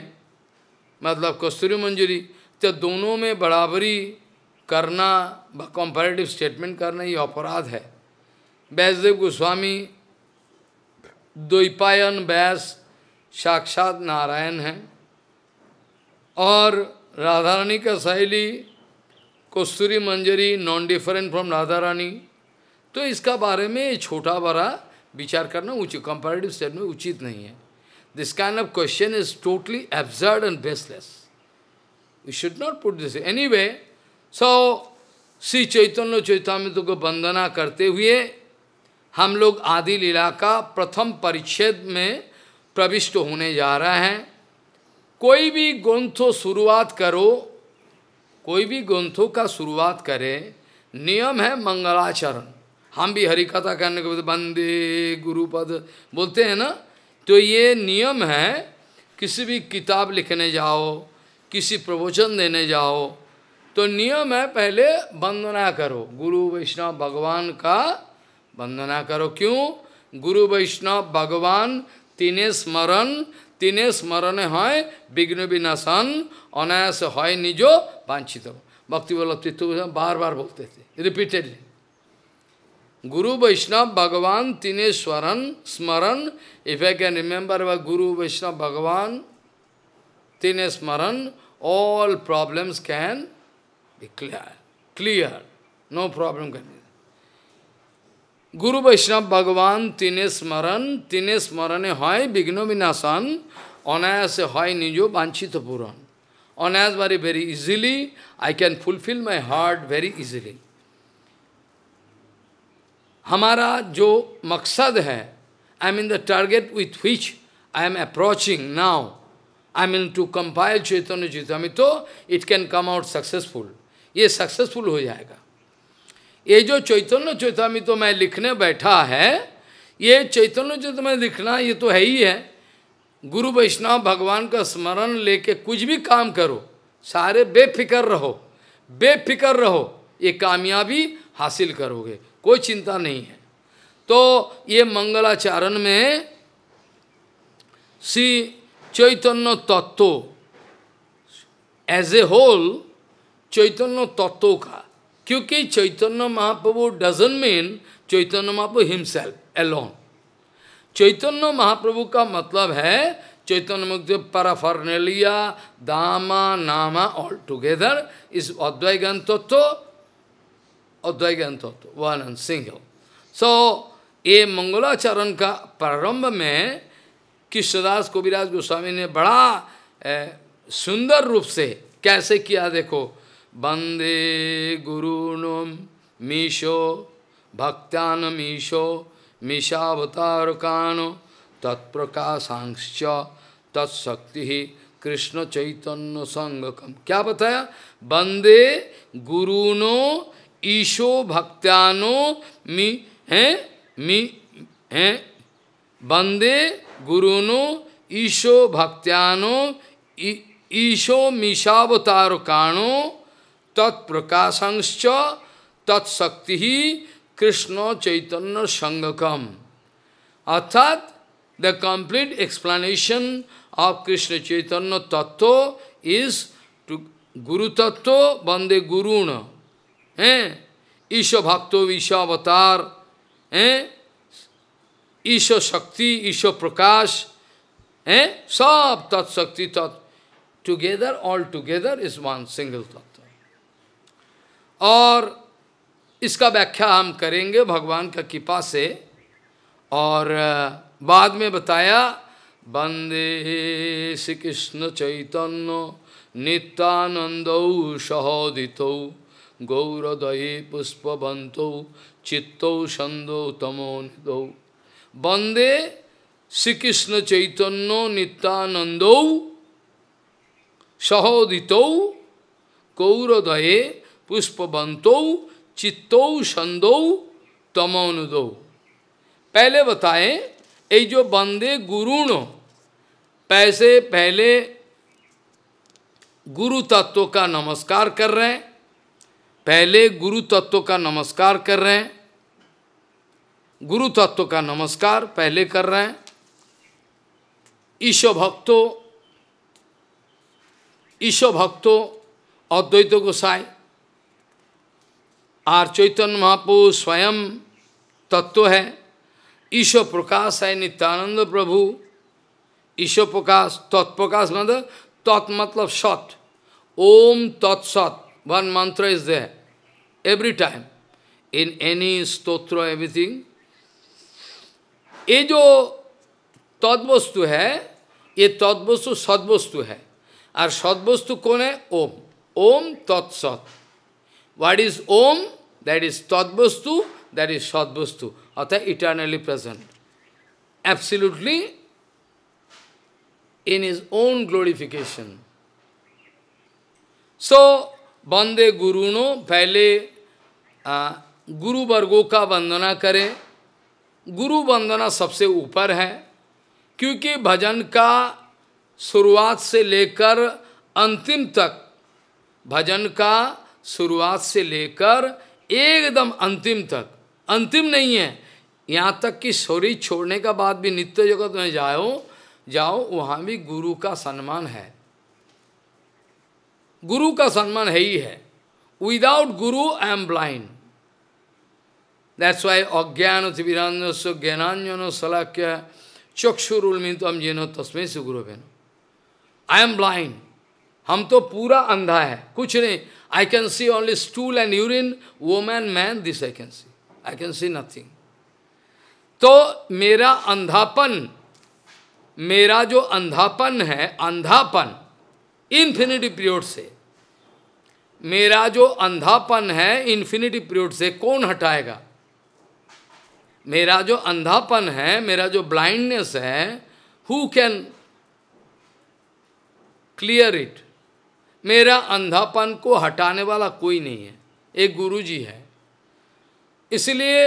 [SPEAKER 1] मतलब कस्तूरी मंजूरी तो दोनों में बराबरी करना कॉम्पेरेटिव स्टेटमेंट करना ये अपराध है Vaisadev गोस्वामी Doipayan व्यास साक्षात नारायण है और राधा रानी का शैली Kasturi Manjari non different from Radha Rani तो इसका बारे में छोटा बड़ा विचार करना उचित कंपेरेटिव स्टेट में उचित नहीं है this kind of question is totally absurd and baseless we should not put this any way so Shri Chaitanya Charitamrita को वंदना करते हुए हम लोग आदि लीला का प्रथम परिच्छेद में प्रविष्ट होने जा रहे हैं कोई भी ग्रंथों शुरुआत करो कोई भी ग्रंथों का शुरुआत करे नियम है मंगलाचरण हम भी हरि कथा करने के बाद बंदे गुरुपद बोलते हैं ना तो ये नियम है किसी भी किताब लिखने जाओ किसी प्रवचन देने जाओ तो नियम है पहले वंदना करो गुरु वैष्णव भगवान का वंदना करो क्यों गुरु वैष्णव भगवान तीने स्मरण तीने स्मरण है विघ्न विनाशन अनायास है निजो वांछित भक्ति वल्लभ तीर्थ बार बार बोलते थे रिपीटेडली गुरु वैष्णव भगवान तीने स्मरण स्मरण इफ आई कैन रिमेंबर व गुरु वैष्णव भगवान तीने स्मरण all problems can be clear clear no problem can गुरु वैष्णव भगवान तीने स्मरण तीने स्मरण है विघ्न विनाशन अनायस है निजो वांछित पूरण अनायस very very easily I can fulfill my heart very easily हमारा जो मकसद है I mean the target with which I am approaching now I mean to compile Chaitanya तो it can come out successful ये सक्सेसफुल हो जाएगा ये जो चैतन्य चैतामी तो मैं लिखने बैठा है ये चैतन्य चैतन्य में लिखना ये तो है ही है गुरु वैष्णव भगवान का स्मरण लेके कुछ भी काम करो सारे बेफिक्र रहो बेफिक्र रहो ये कामयाबी हासिल करोगे कोई चिंता नहीं है तो ये मंगलाचारण में श्री चैतन्य तत्व एज ए होल चैतन्य तत्वों का क्योंकि Chaitanya Mahaprabhu doesn't mean Chaitanya Mahaprabhu himself alone Chaitanya Mahaprabhu का मतलब है चैतन्य मुक्ति पराफर्नेलिया दामा नामा ऑल टुगेदर इस अद्वैत ज्ञान तत्व अद्वैत तत्व वन एंड सिंह सो ये मंगलाचरण का प्रारंभ में कृष्णदास कोविराज गोस्वामी ने बड़ा ए, सुंदर रूप से कैसे किया देखो वंदे गुरुनुम मीशो भक्तान मीशो मिशावतारकान तत्प्रकाशांश्च तत्शक्ति कृष्ण चैतन्य संगकम क्या बताया वंदे गुरुनो ईशो भक्तानो मी हैं मी हैं वंदे गुरुनो ईशो भक्त्यानो ईशो मिशावतारकाणो तत्प्रकाशंश्च तत्शक्ति ही कृष्ण चैतन्य संगकम अर्थात the complete explanation of Krishna Chaitanya tattva is to गुरु तत्व वंदे गुरुण हैं ईश भक्तो अवतार हैं ईश शक्ति ईश प्रकाश हैं सब तत्शक्ति तत् together all together is one single tattva और इसका व्याख्या हम करेंगे भगवान का कृपा से और बाद में बताया वंदे श्री कृष्ण चैतन्य नित्यानंद सहोदित गौरदये पुष्पवंत चित्तौ छंदो तमो निदौ वंदे श्री कृष्ण चैतन्य नित्यानंद सहोदित गौरदये पुष्पवंतो चित्तो संदो तमोनुदो पहले बताएं ये जो बंदे गुरुण पैसे पहले गुरु तत्व का नमस्कार कर रहे हैं पहले गुरु तत्व का नमस्कार कर रहे हैं गुरु तत्व का नमस्कार पहले कर रहे हैं ईशो भक्तो ईश्व भक्तो अद्वैत गोसाई आर चैतन्य महापुर स्वयं तत्व है ईश्व प्रकाश है नित्यानंद प्रभु ईश्वर प्रकाश तत्प्रकाश मतलब तत् मतलब सत ओम तत्सत one mantra is there every time in any stotra everything ये जो तद्वस्तु है ये तत्वस्तु सद्वस्तु है और सद्वस्तु कौन है ओम ओम तत्सत what is Om That is Tadvastu, that is Sadvastu, atha eternally present. Absolutely in his own glorification. So, bande गुरु नो पहले आ, गुरु वर्गों का वंदना करें गुरु वंदना सबसे ऊपर है क्योंकि भजन का शुरुआत से लेकर अंतिम तक भजन का शुरुआत से लेकर एकदम अंतिम तक अंतिम नहीं है यहाँ तक कि शरीर छोड़ने का बाद भी नित्य जगत में जाओ जाओ वहाँ भी गुरु का सम्मान है गुरु का सम्मान है ही है without guru I am blind that's why अज्ञान तिविरांजस्व चक्षुर सलाख्य तो हम जिनो तस्में से गुरु बहनो आई एम ब्लाइंड हम तो पूरा अंधा है कुछ नहीं I can see only stool and urine woman man this I can see I can see nothing तो मेरा अंधापन मेरा जो अंधापन है अंधापन इन्फिनिटी पीरियड से मेरा जो अंधापन है इन्फिनिटी पीरियड से कौन हटाएगा मेरा जो अंधापन है मेरा जो ब्लाइंडनेस है हु कैन क्लियर इट मेरा अंधापन को हटाने वाला कोई नहीं है एक गुरु जी है इसलिए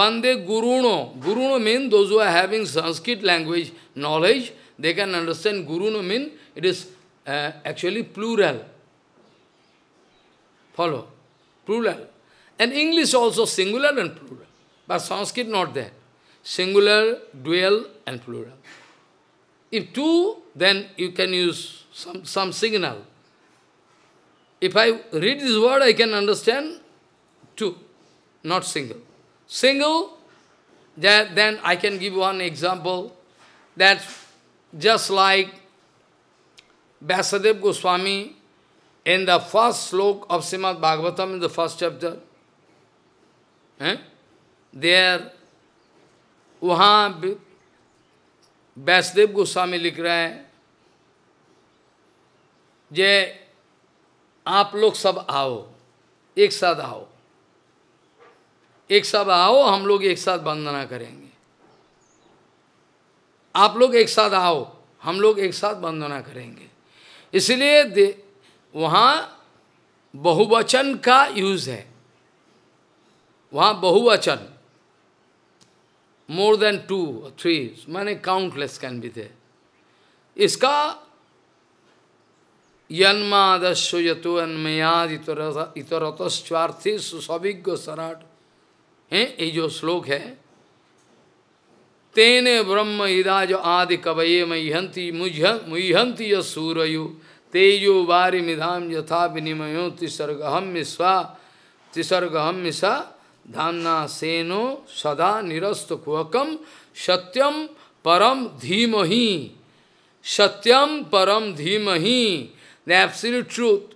[SPEAKER 1] बंदे गुरुणो गुरुणो mean those are having Sanskrit language knowledge they can understand गुरुणो mean it is actually plural follow plural and English also singular and plural but Sanskrit not that singular dual and plural if two then you can use some signal If I read this word, I can understand two, not single. Single, that, then I can give one example. That just like Vyasadeva Goswami in the first slok of Srimad Bhagavatam in the first chapter, eh? there, वहाँ वैष्णदेव गोस्वामी लिख रहे हैं जे आप लोग सब आओ एक साथ आओ एक साथ आओ हम लोग एक साथ वंदना करेंगे आप लोग एक साथ आओ हम लोग एक साथ वंदना करेंगे इसलिए वहाँ बहुवचन का यूज है वहाँ बहुवचन मोर देन टू थ्री मैंने काउंटलेस कैन बी थे इसका यन्मादस्व यतो अन्मयाद इतर इतरतस्वार्थी सुसभिज्ञ सराट है ये जो श्लोक है तेने ब्रह्म इदा जो आदि कवये मह्यंती मुह्यंती य सूरयु तेजो बारी मिधाम यथा विनिमयो तिसर्गहम मिस्वा तिसर्गहम मिसा धामना सेनो सदा निरस्त कुहकम सत्यम परम धीमहि सत्यम परम धीमहि the absolute truth.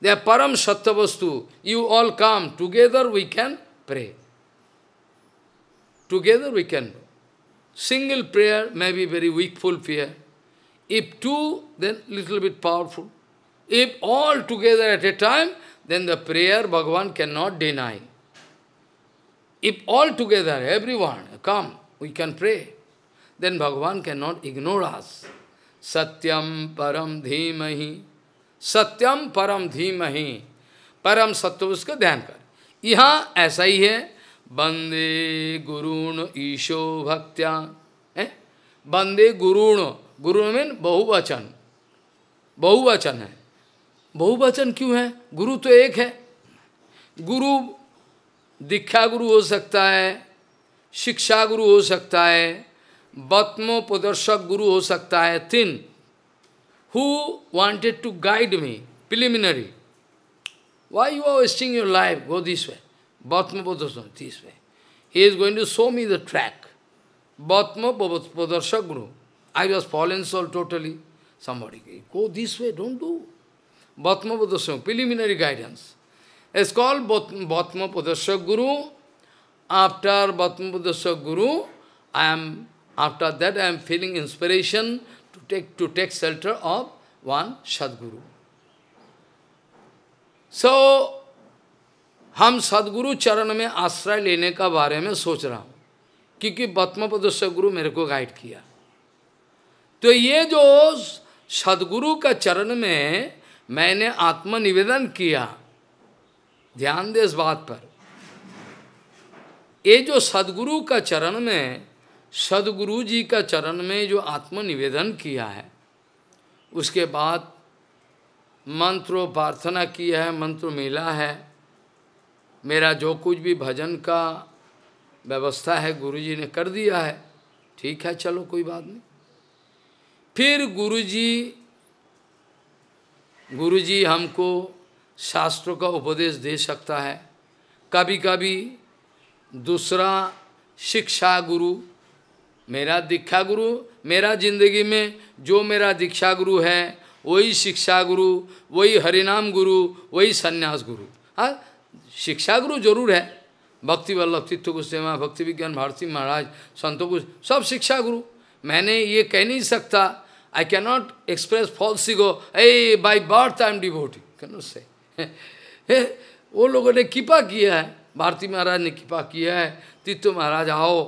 [SPEAKER 1] the param Param Satyavastu. You all come. Together we can pray. Together we can. Single prayer may be very weakful prayer. If two, then little bit powerful. If all together at a time, then the prayer Bhagavan cannot deny. If all together, everyone, come, we can pray, then Bhagavan cannot ignore us. सत्यम परम धीमहि सत्यम परम धीमहि परम सत्य उसको ध्यान कर यहाँ ऐसा ही है वंदे गुरुण ईशो भक्त्या है वंदे गुरुण गुरु मीन बहुवचन बहुवचन है बहुवचन क्यों है गुरु तो एक है गुरु दीक्षा गुरु हो सकता है शिक्षा गुरु हो सकता है Batmo Padarshak Guru ho sakta hai, thin, who wanted to guide me, preliminary. Why you are wasting your life? Go this way. Batma Padarshak, this way. He is going to show me the track. Batma Padarshak Guru. I was fallen soul totally. Somebody, go this way, don't do. Batma Padarshak, preliminary guidance. It's called Batma Padarshak Guru. After Batma Padarshak Guru, I am After that, I am feeling inspiration to take, to take shelter of one Sadguru. So, हम सदगुरु चरण में आश्रय लेने का बारे में सोच रहा हूँ क्योंकि पद्मपदस्य गुरु मेरे को गाइड किया तो ये जो सदगुरु का चरण में मैंने आत्मनिवेदन किया ध्यान दे इस बात पर ये जो सदगुरु का चरण में सदगुरु जी का चरण में जो आत्मनिवेदन किया है उसके बाद मंत्रो प्रार्थना किया है मंत्र मिला है मेरा जो कुछ भी भजन का व्यवस्था है गुरु जी ने कर दिया है ठीक है चलो कोई बात नहीं फिर गुरु जी गुरु जी हमको शास्त्रों का उपदेश दे सकता है कभी कभी दूसरा शिक्षा गुरु मेरा दीक्षा गुरु मेरा जिंदगी में जो मेरा दीक्षा गुरु है वही शिक्षा गुरु वही हरिनाम गुरु वही संन्यास गुरु हाँ शिक्षा गुरु जरूर है भक्ति वल्लभ तीर्थ सेवा भक्ति विज्ञान भारती महाराज संतो कुछ सब शिक्षा गुरु मैंने ये कह नहीं सकता I can not express false go a by birth I am devotee can say वो लोगों ने कृपा किया है भारती महाराज ने कृपा किया है तीर्थ महाराज आओ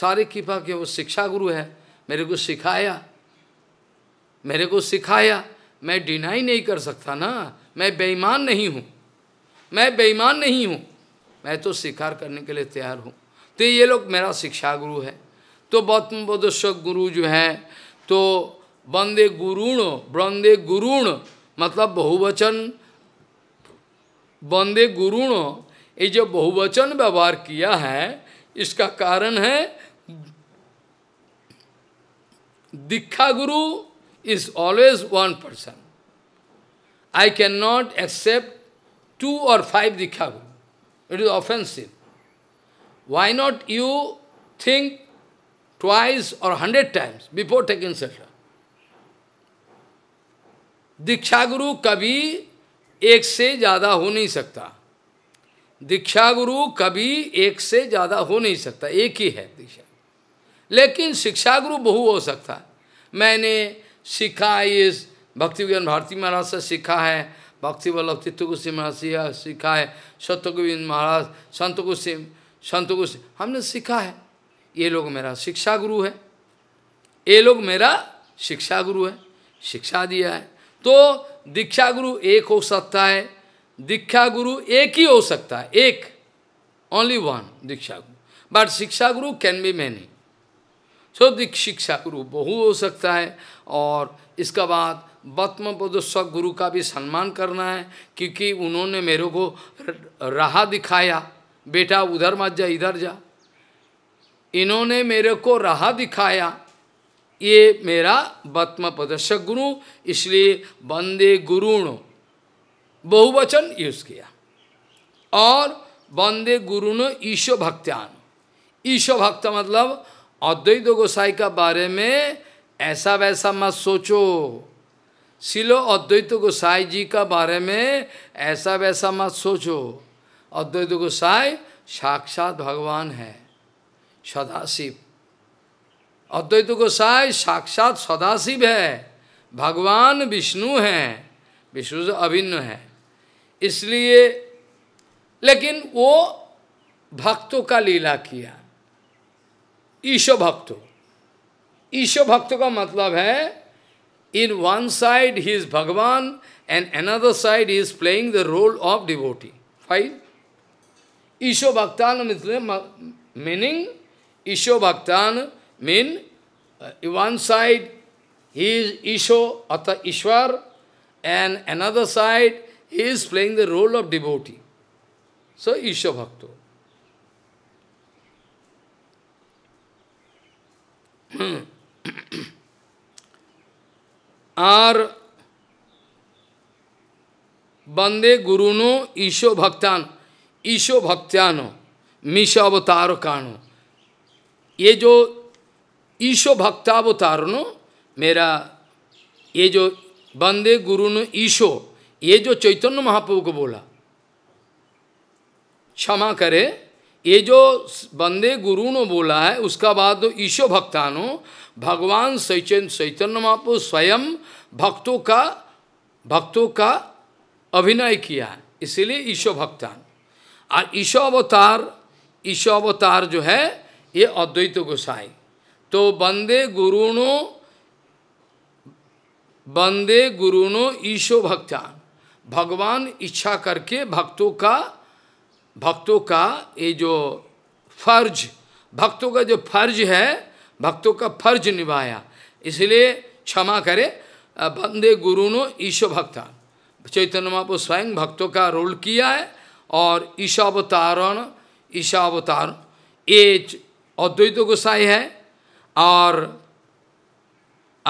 [SPEAKER 1] सारे कृपा के वो शिक्षा गुरु है मेरे को सिखाया मेरे को सिखाया मैं डिनाई नहीं कर सकता ना मैं बेईमान नहीं हूँ मैं बेईमान नहीं हूँ मैं तो स्वीकार करने के लिए तैयार हूँ तो ये लोग मेरा शिक्षा गुरु है तो गौतम बुद्ध गुरु जो हैं तो वंदे गुरुण वंदे गुरुण मतलब बहुवचन वंदे गुरुण ये जो बहुवचन व्यवहार किया है इसका कारण है diksha guru is always one person I can not accept two और five diksha guru it is offensive why not you think twice और hundred times before taking shelter diksha guru कभी एक से ज्यादा हो नहीं सकता दीक्षा गुरु कभी एक से ज़्यादा हो नहीं सकता एक ही है दीक्षा लेकिन शिक्षा गुरु बहु हो सकता है मैंने सीखा इस भक्ति विज्ञान भारती महाराज से सीखा है भक्ति वल्लभ तीर्थ महाराज से सीखा है सत्य गोविंद महाराज संत गुस्सी संत गुस्सी हमने सीखा है ये लोग मेरा शिक्षा गुरु है ये लोग मेरा शिक्षा गुरु है शिक्षा दिया है तो दीक्षा गुरु एक हो सकता है दीक्षा गुरु एक ही हो सकता है एक ओनली वन दीक्षा गुरु but shiksha guru can be many so दीक्ष शिक्षा गुरु बहु हो सकता है और इसका बाद बत्मपदस्व गुरु का भी सम्मान करना है क्योंकि उन्होंने मेरे को राह दिखाया बेटा उधर मत जा इधर जा इन्होंने मेरे को राह दिखाया ये मेरा बत्म पदस्व गुरु इसलिए बंदे गुरुण बहुवचन यूज किया और वंदे गुरु ने ईश्व भक्त्यान ईश्व भक्त मतलब अद्वैत गोसाई का बारे में ऐसा वैसा मत सोचो सिलो अद्वैत गोसाई जी का बारे में ऐसा वैसा मत सोचो अद्वैत गोसाई साक्षात भगवान है सदाशिव अद्वैत गोसाई साक्षात सदाशिव है भगवान विष्णु हैं विष्णु से अभिन्न है इसलिए लेकिन वो भक्तों का लीला किया ईशो भक्तों ईशो भक्तों का मतलब है in one side he is Bhagavan and another side he is playing the role of devotee फाइव ईशो भक्तान मीनिंग मतलब ईशो भक्तान mean one side he is ईशो Atta Ishwar and another side He is playing the role of devotee. So, Isha Bhakto. আর বন্দে গুরুনো ঈশো ভক্তান ईशो भक्त्यानो मिशावतार काणो ये जो ईशो भक्तावतारणो मेरा ये जो बंदे गुरु ईशो ये जो चैतन्य महाप्रभु को बोला क्षमा करे ये जो बंदे गुरु ने बोला है उसका बाद तो ईशो भक्तानो भगवान सैचन चैतन्य महाप्रभु स्वयं भक्तों का भक्तों का अभिनय किया है इसीलिए ईशो भक्तान और ईशो अवतार ईशो अवतार जो है ये अद्वैत गोसाई तो बंदे गुरुणो बंदे गुरुणो ईशो भक्तान भगवान इच्छा करके भक्तों का भक्तों का ये जो फर्ज भक्तों का जो फर्ज है भक्तों का फर्ज निभाया इसलिए क्षमा करे बंदे गुरु नो ईशो भक्ता चैतन्य महापो स्वयं भक्तों का रोल किया है और ईशावतारण ईशावतार ये अद्वैत गोसाई है और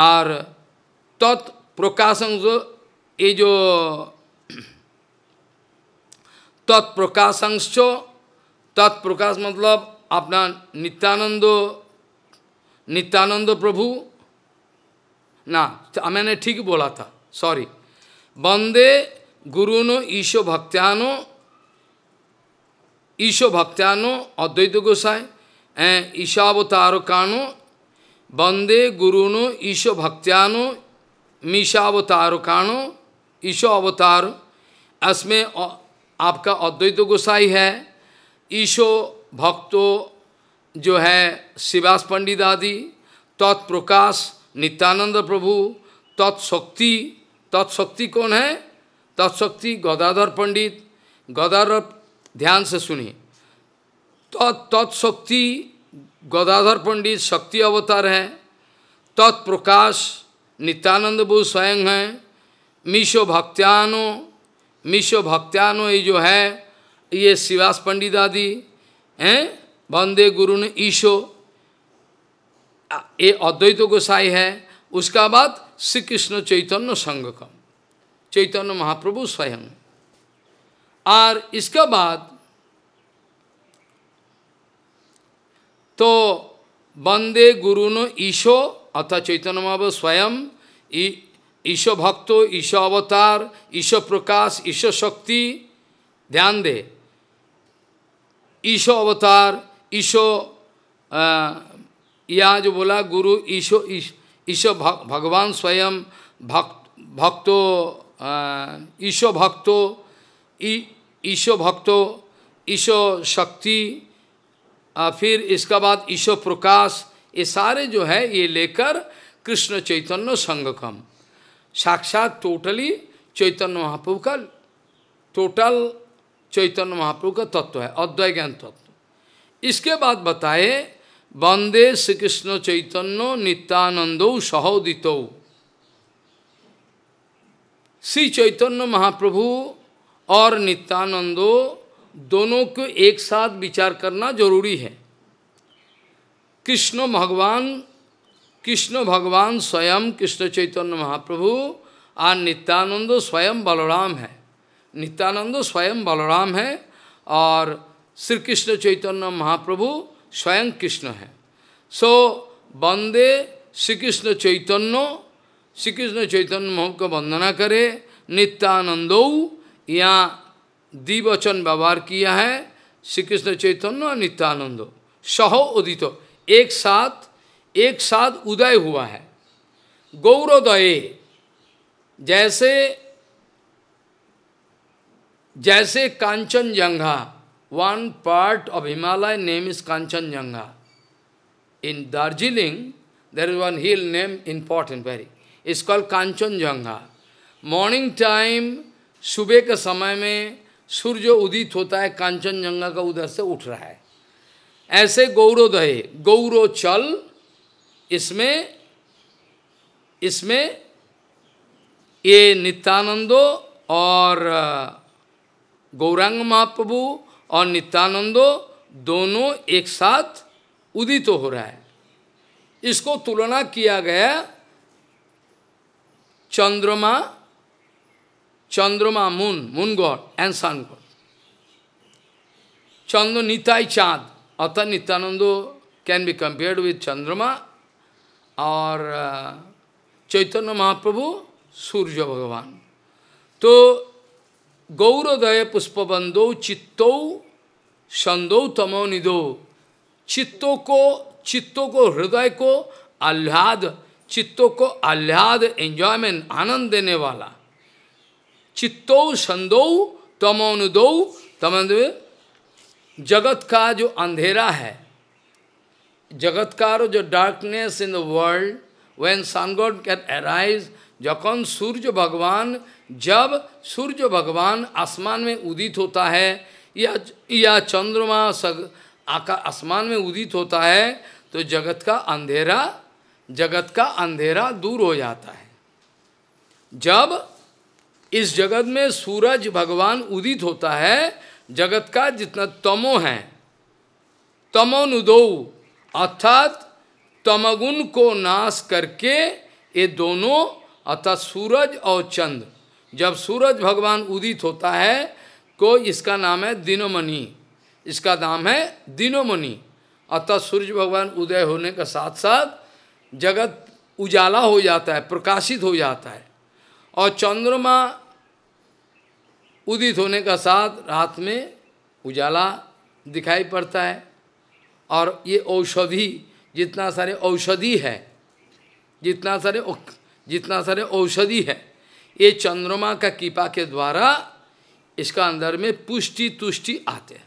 [SPEAKER 1] और तत्प्रकाशन जो ये जो তৎপ্রকাশাংশ তৎপ্রকাশ মতলব আপনার নিত্যানন্দ নিত্যানন্দ প্রভু না আমি ঠিক বলা থা সরি বন্দে গুরুনো ঈশো ভক্তানো ঈশো ভক্তানো অদ্বৈত গোসাই হ্যাঁ ঈশাবতারকানো বন্দে গুরুনো ঈশো ভক্তানো মিশাবতারকানো ঈশো অবতার অসমে आपका अद्वैत गोसाई है ईशो भक्तो जो है शिवास पंडित आदि तत्प्रकाश नित्यानंद प्रभु तत्शक्ति तत्शक्ति कौन है तत्शक्ति गदाधर पंडित गदाधर ध्यान से सुनिए तत् तत्शक्ति गदाधर पंडित शक्ति अवतार है तत्प्रकाश नित्यानंद बहु स्वयं हैं मीशो भक्त्यानो मिश्र भक्त्यानो ये जो है ये शिवास पंडित आदि हैं वंदे गुरु ने ईशो ये अद्वैत गोसाई है उसका बाद श्री कृष्ण चैतन्य का चैतन्य महाप्रभु स्वयं और इसका बाद तो वंदे गुरु ईशो अर्थात चैतन्य महाप्रभु स्वयं ईश्व भक्तो ईश्व अवतार ईश्व प्रकाश ईशो शक्ति ध्यान दे ईशो अवतार ईशो या जो बोला गुरु ईशो ईशो भगवान स्वयं भक्त भक्तो ईश्व भक्तो ईशो भक्तो ईशो शक्ति फिर इसका बाद ईशो प्रकाश ये सारे जो है ये लेकर कृष्ण चैतन्य संगकम साक्षात टोटली चैतन्य महाप्रभु का टोटल चैतन्य महाप्रभु का तत्व है अद्वय ज्ञान तत्व इसके बाद बताए वंदे श्री कृष्ण चैतन्य नित्यानंदो सहोदित श्री चैतन्य महाप्रभु और नित्यानंदो दोनों को एक साथ विचार करना जरूरी है कृष्ण भगवान कृष्ण भगवान स्वयं कृष्ण चैतन्य महाप्रभु और नित्यानंद स्वयं बलराम है नित्यानंद स्वयं बलराम है और श्री कृष्ण चैतन्य महाप्रभु स्वयं कृष्ण है सो वंदे श्री कृष्ण चैतन्य श्री कृष्ण चैतन्य महाप्रभु को वंदना करे नित्यानंदो यहाँ द्विवचन व्यवहार किया है श्री कृष्ण चैतन्य और नित्यानंदो सह उदित एक साथ एक साथ उदय हुआ है गौरोदय जैसे जैसे Kanchenjunga one part of Himalaya name is Kanchenjunga in Darjeeling there is one hill name important very is call Kanchenjunga morning time सुबह के समय में सूर्य उदित होता है कांचनजंघा का उधर से उठ रहा है ऐसे गौरोदय गौरो चल इसमें इसमें ये नित्यानंदो और गौरांग महाप्रभु और नित्यानंदो दोनों एक साथ उदित तो हो रहा है इसको तुलना किया गया चंद्रमा चंद्रमा moon moon Gaur and sun god Chandra Nitai Chand अतः Nityananda can be compared with chandrama और चैतन्य महाप्रभु सूर्य भगवान तो गौरदय पुष्पबंदो चित्तो संदो तमो निदो चित्तों को चित्तों को हृदय को आह्लाद चित्तों को आह्लाद एंजॉयमेंट आनंद देने वाला चित्तो संदो निदो तमन जगत का जो अंधेरा है जगतकार जो darkness in the world when sun god can arise जकन सूर्य भगवान जब सूर्य भगवान आसमान में उदित होता है या या चंद्रमा सग आका आसमान में उदित होता है तो जगत का अंधेरा जगत का अंधेरा दूर हो जाता है जब इस जगत में सूरज भगवान उदित होता है जगत का जितना तमो है तमो नुदो अर्थात तमगुण को नाश करके ये दोनों अर्थात सूरज और चंद जब सूरज भगवान उदित होता है को इसका नाम है दिनोमणि इसका नाम है दिनोमणि अतः सूर्य भगवान उदय होने के साथ साथ जगत उजाला हो जाता है प्रकाशित हो जाता है और चंद्रमा उदित होने का साथ रात में उजाला दिखाई पड़ता है और ये औषधि जितना सारे औषधि है जितना सारे जितना सारे औषधि है ये चंद्रमा का कृपा के द्वारा इसका अंदर में पुष्टि तुष्टि आते हैं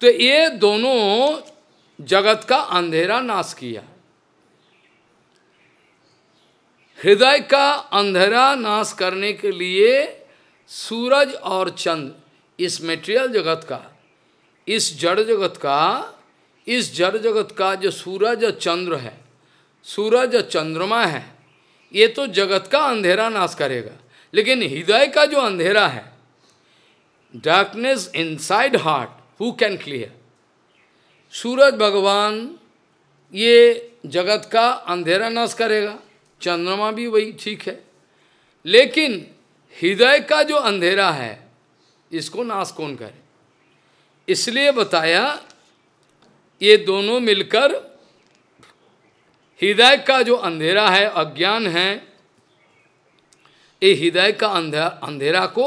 [SPEAKER 1] तो ये दोनों जगत का अंधेरा नाश किया हृदय का अंधेरा नाश करने के लिए सूरज और चंद्र इस मेटेरियल जगत का इस जड़ जगत का इस जड़ जगत का जो सूरज और चंद्र है सूरज और चंद्रमा है ये तो जगत का अंधेरा नाश करेगा लेकिन हृदय का जो अंधेरा है darkness inside heart who can clear सूरज भगवान ये जगत का अंधेरा नाश करेगा चंद्रमा भी वही ठीक है लेकिन हृदय का जो अंधेरा है इसको नाश कौन करे इसलिए बताया ये दोनों मिलकर हृदय का जो अंधेरा है अज्ञान है ये हृदय का अंधेरा अंधेरा को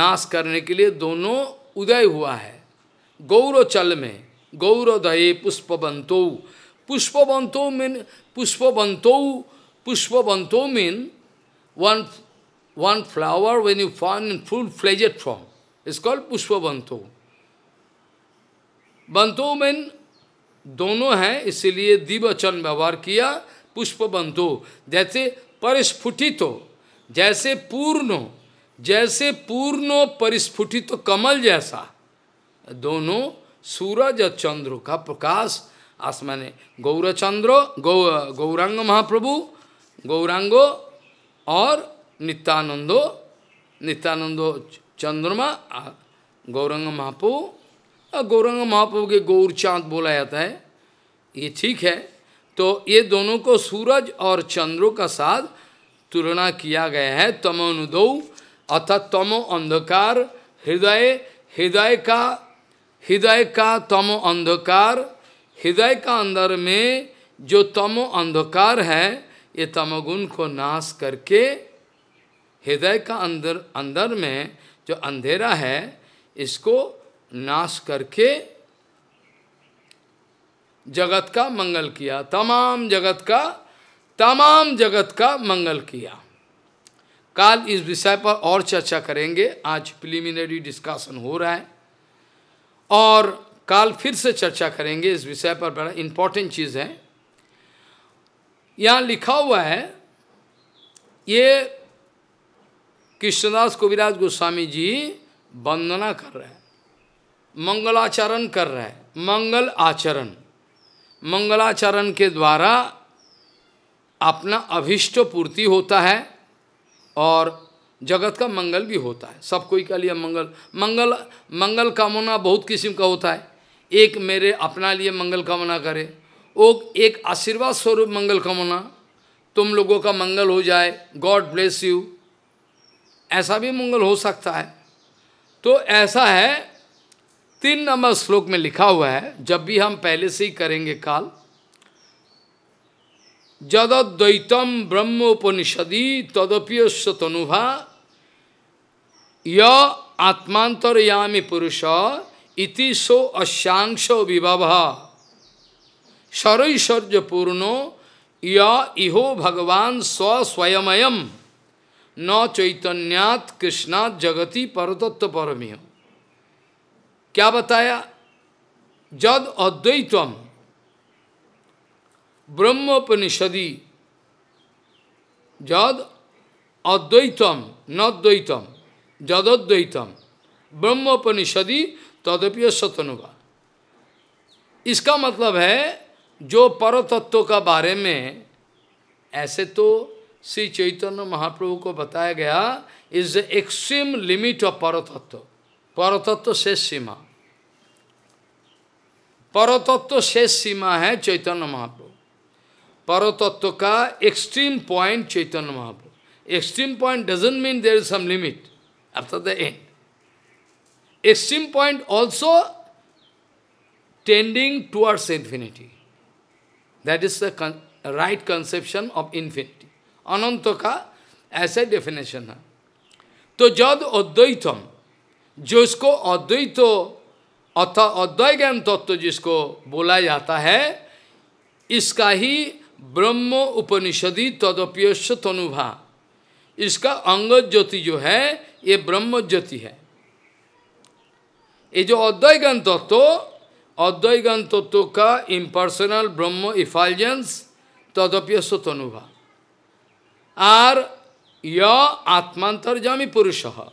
[SPEAKER 1] नाश करने के लिए दोनों उदय हुआ है चल में गौरवदये पुष्पवंतो पुष्पवंतो मीन पुष्पवंतो पुष्पवंतो mean one one flower when you find in full form इस It's पुष्प Pushpavanto. बंतो में दोनों हैं इसलिए दिवचन व्यवहार किया पुष्प बंतो जैसे परिस्फुटितो जैसे पूर्णो जैसे पूर्णो परिस्फुटित कमल जैसा दोनों सूरज और चंद्र का प्रकाश आसमान गौरचंद्र गौ गौरांग महाप्रभु गौरांगो और नित्यानंदो नित्यानंदो चंद्रमा गौरंग महाप्रभु गौरंग महाप्रभु के गौर चांद बोला जाता है ये ठीक है तो ये दोनों को सूरज और चंद्रों का साथ तुलना किया गया है तमोनुदौ अर्थात तमो अंधकार हृदय हृदय का हृदय का तमो अंधकार हृदय का अंदर में जो तमो अंधकार है ये तमोगुण को नाश करके हृदय का अंदर अंदर में जो अंधेरा है इसको नाश करके जगत का मंगल किया तमाम जगत का तमाम जगत का मंगल किया काल इस विषय पर और चर्चा करेंगे आज प्रिलिमिनरी डिस्कशन हो रहा है और काल फिर से चर्चा करेंगे इस विषय पर बड़ा इंपॉर्टेंट चीज़ है यहाँ लिखा हुआ है ये कृष्णदास कविराज गोस्वामी जी वंदना कर रहे हैं मंगलाचरण कर रहा है मंगल आचरण मंगलाचरण के द्वारा अपना अभिष्ट पूर्ति होता है और जगत का मंगल भी होता है सब कोई का लिए मंगल मंगल मंगल कामना बहुत किस्म का होता है एक मेरे अपना लिए मंगल कामना करे वो एक आशीर्वाद स्वरूप मंगल कामना तुम लोगों का मंगल हो जाए गॉड ब्लेस यू ऐसा भी मंगल हो सकता है तो ऐसा है तीन नंबर श्लोक में लिखा हुआ है जब भी हम पहले से ही करेंगे काल जदद्वैतम ब्रह्म उपनिषदि तदप्य तनुभा य आत्मांतरयामी पुरुष इति सो अशांश विभव सर्वैश्वर्य पूर्णो य इहो भगवान स्वस्वयमयम न चैतन्यात कृष्णात जगति परतत्व परमियम क्या बताया जद अद्वैतम ब्रह्मोपनिषदि जद अद्वैतम नद्वैतम जदद्वैतम ब्रह्मोपनिषदि तदपि सतनुवा इसका मतलब है जो पर तत्व का बारे में ऐसे तो श्री चैतन्य महाप्रभु को बताया गया is the extreme limit of paratattva Paratattva seshima. Paratattva seshima hai Chaitanya Mahaprabhu. Paratattva ka extreme point Chaitanya Mahaprabhu. Extreme point doesn't mean there is some limit after the end. Extreme point also tending towards infinity. That is the right conception of infinity. Anantaka as a definition. To or advaitam. जो इसको अद्वैत तो अद्वै ज्ञान तत्व जिसको बोला जाता है इसका ही ब्रह्म उपनिषदी तदप्यश तनुभा इसका अंग ज्योति जो है ये ब्रह्म ज्योति है ये जो अद्वै ज्ञान तत्व अद्वै ज्ञान तत्व का इम्पर्सनल ब्रह्म इफालजेंस तदप्यश तनुभा और य जामी पुरुष है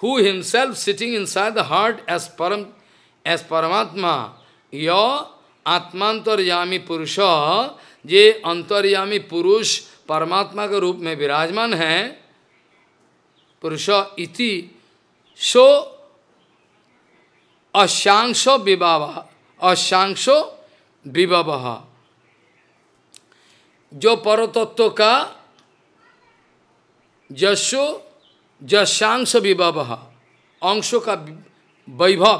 [SPEAKER 1] who himself sitting inside the heart as, param, as Paramatma, your आत्मांतरयामी पुरुष ये अंतर्यामी पुरुष परमात्मा के रूप में विराजमान है पुरुष इति सो अशांश विभाव अशांश विभव जो परतत्व का जसो जशांश विभव अंशों का वैभव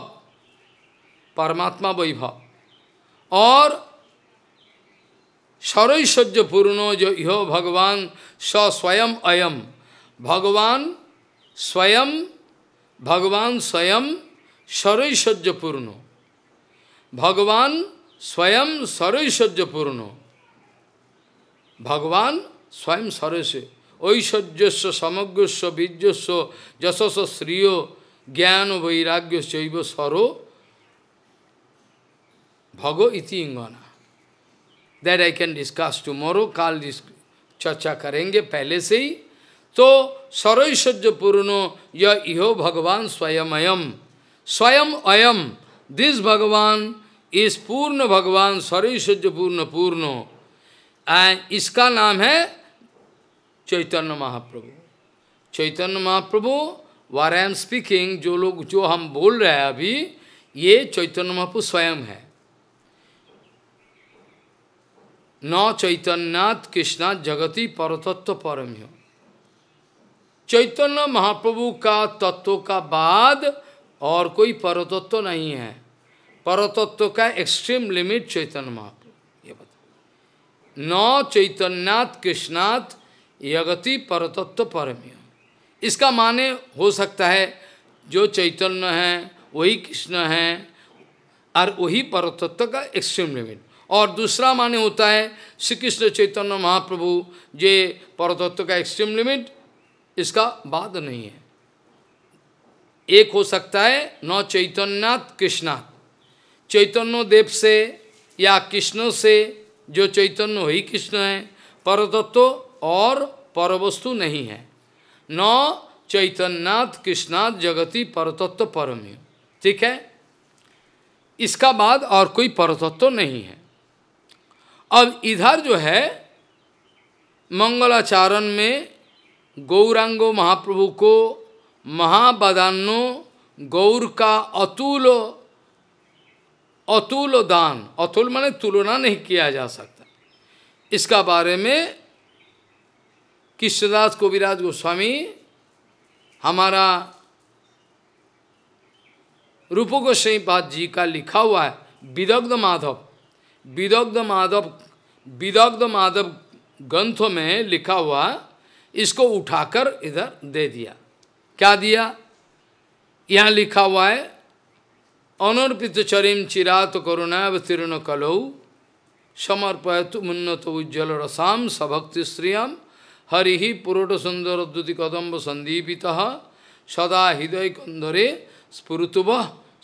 [SPEAKER 1] परमात्मा वैभव और सर्वैश्वर्य पूर्ण जो यो भगवान स स्वयं अयम भगवान स्वयं भगवान स्वयं सर्वैश्वर्य पूर्ण भगवान स्वयं सर्वैश्वर्य पूर्ण भगवान स्वयं सर्वैश्वर्य ऐश्वर्यस्व समग्रस्व बीजस्व जशस्व श्रिय ज्ञान वैराग्य शैव सरो भगो इति इंगना that I can discuss tomorrow काल चर्चा करेंगे पहले से ही तो सरोश्वर्य पूर्णो यह इहो भगवान स्वयं अयम स्वयं अयम दिस भगवान इस पूर्ण भगवान सरोश्वर्य पूर्ण पूर्ण इसका नाम है चैतन्य महाप्रभु चैतन्य महाप्रभु वार आई एम स्पीकिंग जो लोग जो हम बोल रहे हैं अभी ये चैतन्य महाप्रभु स्वयं है न चैतन्यनाथ कृष्णा जगती परतत्व परम चैतन्य महाप्रभु का तत्व का बाद और कोई परतत्व नहीं है परतत्व का एक्सट्रीम लिमिट चैतन्य महाप्रभु ये बता न चैतन्यनाथ कृष्णाथ यगति परतत्व परम्य इसका माने हो सकता है जो चैतन्य है वही कृष्ण है और वही परतत्व का एक्सट्रीम लिमिट और दूसरा माने होता है श्री कृष्ण चैतन्य महाप्रभु जे परतत्व का एक्सट्रीम लिमिट इसका बाद नहीं है एक हो सकता है नौ चैतन्यनाथ कृष्णाथ चैतन्य देव से या कृष्ण से जो चैतन्य वही कृष्ण है परतत्व और पर वस्तु नहीं है न चैतन्यनाथ कृष्णाथ जगती परतत्व परमेय ठीक है इसका बाद और कोई परतत्व नहीं है अब इधर जो है मंगलाचारण में गौरांगो महाप्रभु को महाबदान्नो गौर का अतुल अतुल दान अतुल माने तुलना नहीं किया जा सकता इसका बारे में कृष्णदास कोविराज गोस्वामी हमारा रूप गोस्वाई पाद जी का लिखा हुआ है विदग्ध माधव विदग्ध माधव विदग्ध माधव ग्रंथ में लिखा हुआ इसको उठाकर इधर दे दिया क्या दिया यहाँ लिखा हुआ है अनर्पित चरिम चिरात करुणावतीर्ण कलऊ समर्पयतु मुन्नत उज्ज्वल रसाम सभक्ति श्रियम हरि पुरोट सुंदर द्युति कदम्ब संदीपिता सदा हृदय कंधरे स्फुरुतुब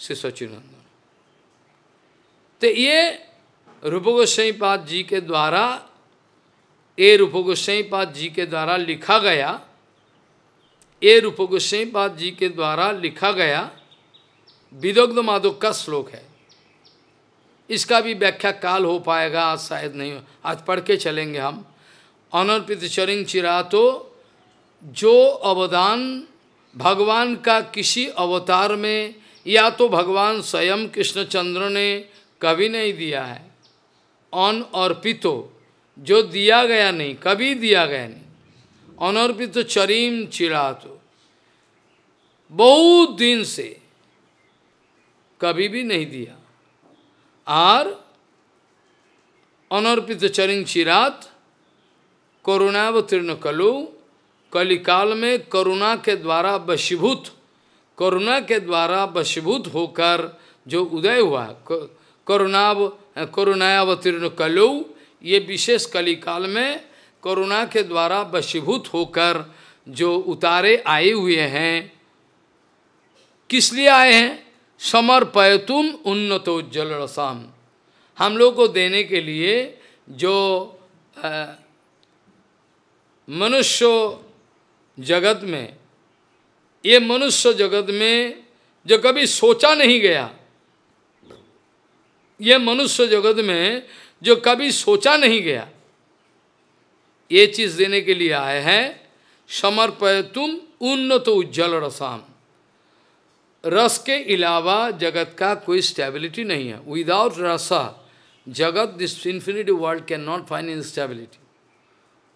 [SPEAKER 1] से सचिनंदन तो ये रूप गोस्वाई पाद जी के द्वारा ये रूप गोस्वाई पाद जी के द्वारा लिखा गया ये रूप गोस्वाई पाद जी के द्वारा लिखा गया विदग्ध माधव का श्लोक है इसका भी व्याख्या काल हो पाएगा आज शायद नहीं आज पढ़ के चलेंगे हम अनर्पित चरिंग चिरातो जो अवदान भगवान का किसी अवतार में या तो भगवान स्वयं कृष्णचंद्र ने कभी नहीं दिया है अनर्पितो जो दिया गया नहीं कभी दिया गया नहीं अनर्पित चरिम चिरातो बहुत दिन से कभी भी नहीं दिया और अनर्पित चरिंग चिरात करुणावतीर्ण कलु कलिकाल में करुणा के द्वारा वशीभूत करुणा के द्वारा वशीभूत होकर जो उदय हुआ करुणाव करुणावतीर्ण कलु ये विशेष कलिकाल में करुणा के द्वारा वशीभूत होकर जो उतारे आए हुए हैं किस लिए आए हैं समर्पय तुम उज्जवल रसाम हम लोग को देने के लिए जो आ, मनुष्य जगत में ये मनुष्य जगत में जो कभी सोचा नहीं गया ये मनुष्य जगत में जो कभी सोचा नहीं गया ये चीज देने के लिए आए हैं समर्पय तुम उन्नत उज्जवल रसाम रस के अलावा जगत का कोई स्टेबिलिटी नहीं है without rasa jagat this infinity world can not find in stability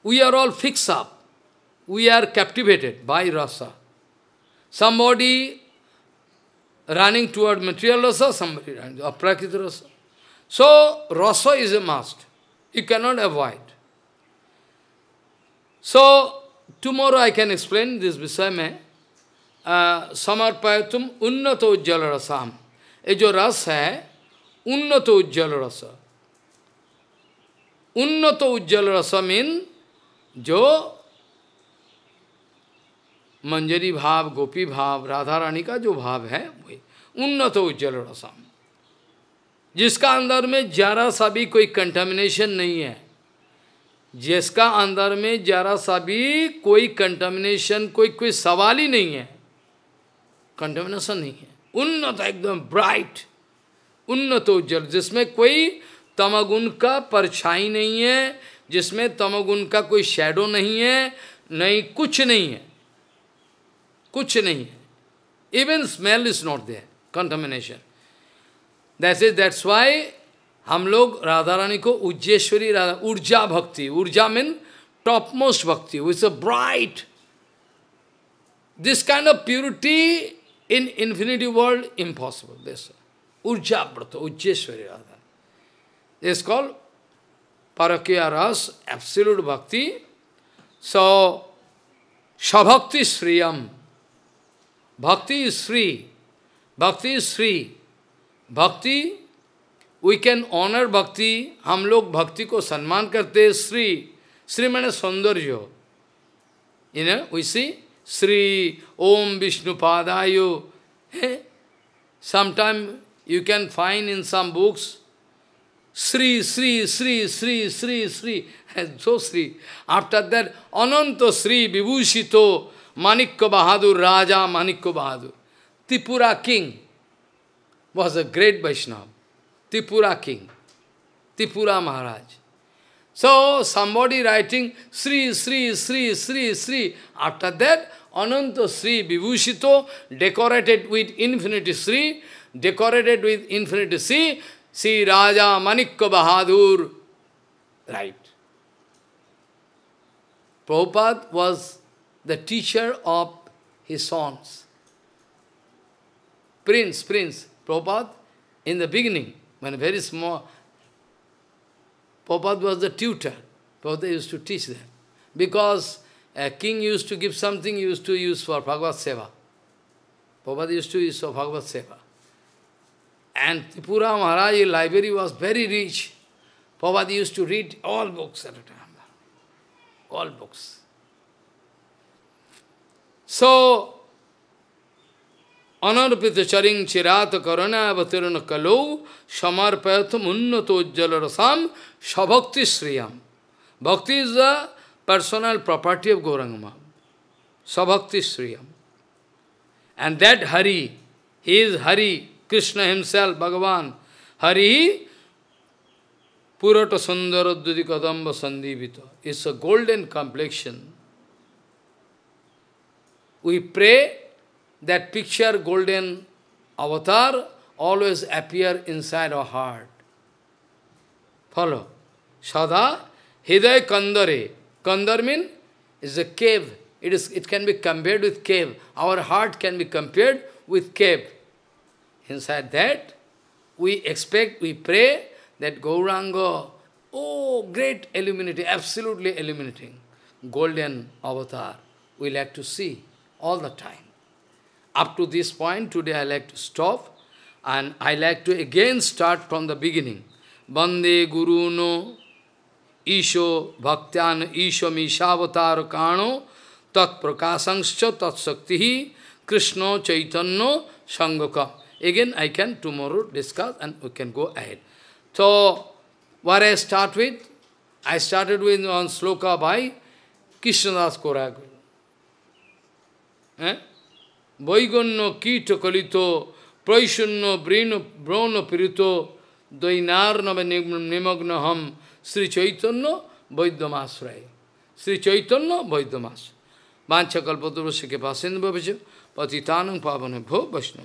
[SPEAKER 1] We are all fixed up. We are captivated by rasa. Somebody running toward material rasa, somebody running aprakita rasa. So, rasa is a must. You cannot avoid. So, tomorrow I can explain this Visayame. Uh, Samarpayatum unnato ujjala rasam. ये rasa unna to उन्नत rasa. Unna to उज्जवल rasa mean जो मंजरी भाव गोपी भाव राधा रानी का जो भाव है वही उन्नत उज्जवल रसम जिसका अंदर में जरा सा भी कोई कंटामिनेशन नहीं है जिसका अंदर में जरा सा भी कोई कंटामिनेशन कोई कोई सवाल ही नहीं है कंटामिनेशन नहीं है उन्नत एकदम ब्राइट उन्नत उज्जवल जिसमें कोई तमगुण का परछाई नहीं है जिसमें तमोगुण का कोई शैडो नहीं है नहीं कुछ नहीं है कुछ नहीं है even smell is not there contamination that is that's why हम लोग राधा रानी को उज्जेश्वरी राधा ऊर्जा भक्ति ऊर्जा mean top most bhakti with a bright this kind of purity in infinity world impossible this ऊर्जा व्रत उज्जेश्वरी Radha is called parakya ras, absolute bhakti. So, sabhakti sriyam. Bhakti is free. Bhakti is free. Bhakti, we can honor bhakti. हम लोग भक्ति को सम्मान करते हैं श्री श्री मैंने सौंदर्य इन उसी श्री ओम विष्णु पादायु sometime you can find in some books Sri, Sri, Sri, Sri, Sri, Sri, and *laughs* so Sri. After that, Ananta Sri Vibhushito Manikya Bahadur, Raja Manikya Bahadur. Tripura king was a great Vaishnava. Tipura king, Tipura Maharaj. So somebody writing Sri, Sri, Sri, Sri, Sri. After that, Ananta Sri Vibhushito, decorated with infinity Sri, decorated with infinity Sri, See Raja Manik Bahadur. Right. Prabhupada was the teacher of his sons. Prince, Prince, Prabhupada, in the beginning, when very small, Prabhupada was the tutor. Prabhupada used to teach them. Because a king used to give something, used to use for Bhagavad Seva. Prabhupada used to use for Bhagavad Seva. And Tripura Maharaj's library was very rich. Prabhupada used to read all books at a time. All books. So, charing চরিং চিরাত করণাবতীর্ণ কলৌ সমর্পয়ত উন্নতোজ্জ্বল rasam Shabhakti Sriyam. bhakti is the personal property of Gaurangma. Sabhakti Sriyam. And that Hari, he is Hari, Krishna himself, Bhagavan, Hari, Purata Sundara Dudikadamba Sandivita. It's a golden complexion. We pray that picture, golden avatar, always appear inside our heart. Follow. Sada Hiday Kandare. Kandar is a cave. It, is, it can be compared with cave. Our heart can be compared with cave. Inside that, we expect, we pray that Gauranga, oh, great illuminating, absolutely illuminating, golden avatar, we like to see all the time. Up to this point, today I like to stop, and I like to again start from the beginning. Bande Guru no Isho Bhaktyan Isho Mishavatar Kano Tat Prakasangcha Tat Saktihi Krishna Chaitanya Sangaka. Again, I can tomorrow discuss and we can go ahead. So, what I start with? I started with one sloka by Krishnadas Korag. Eh? Vaiganya kita kalito praishunya brana pirito dainarnava nimagnaham Sri Chaitanya Vaidyamasraya. Sri Chaitanya Vaidyamasraya. Vanchakalpaturu Sikha Pasindu Bhavija Patitanam Pavane Bho Vaishnav.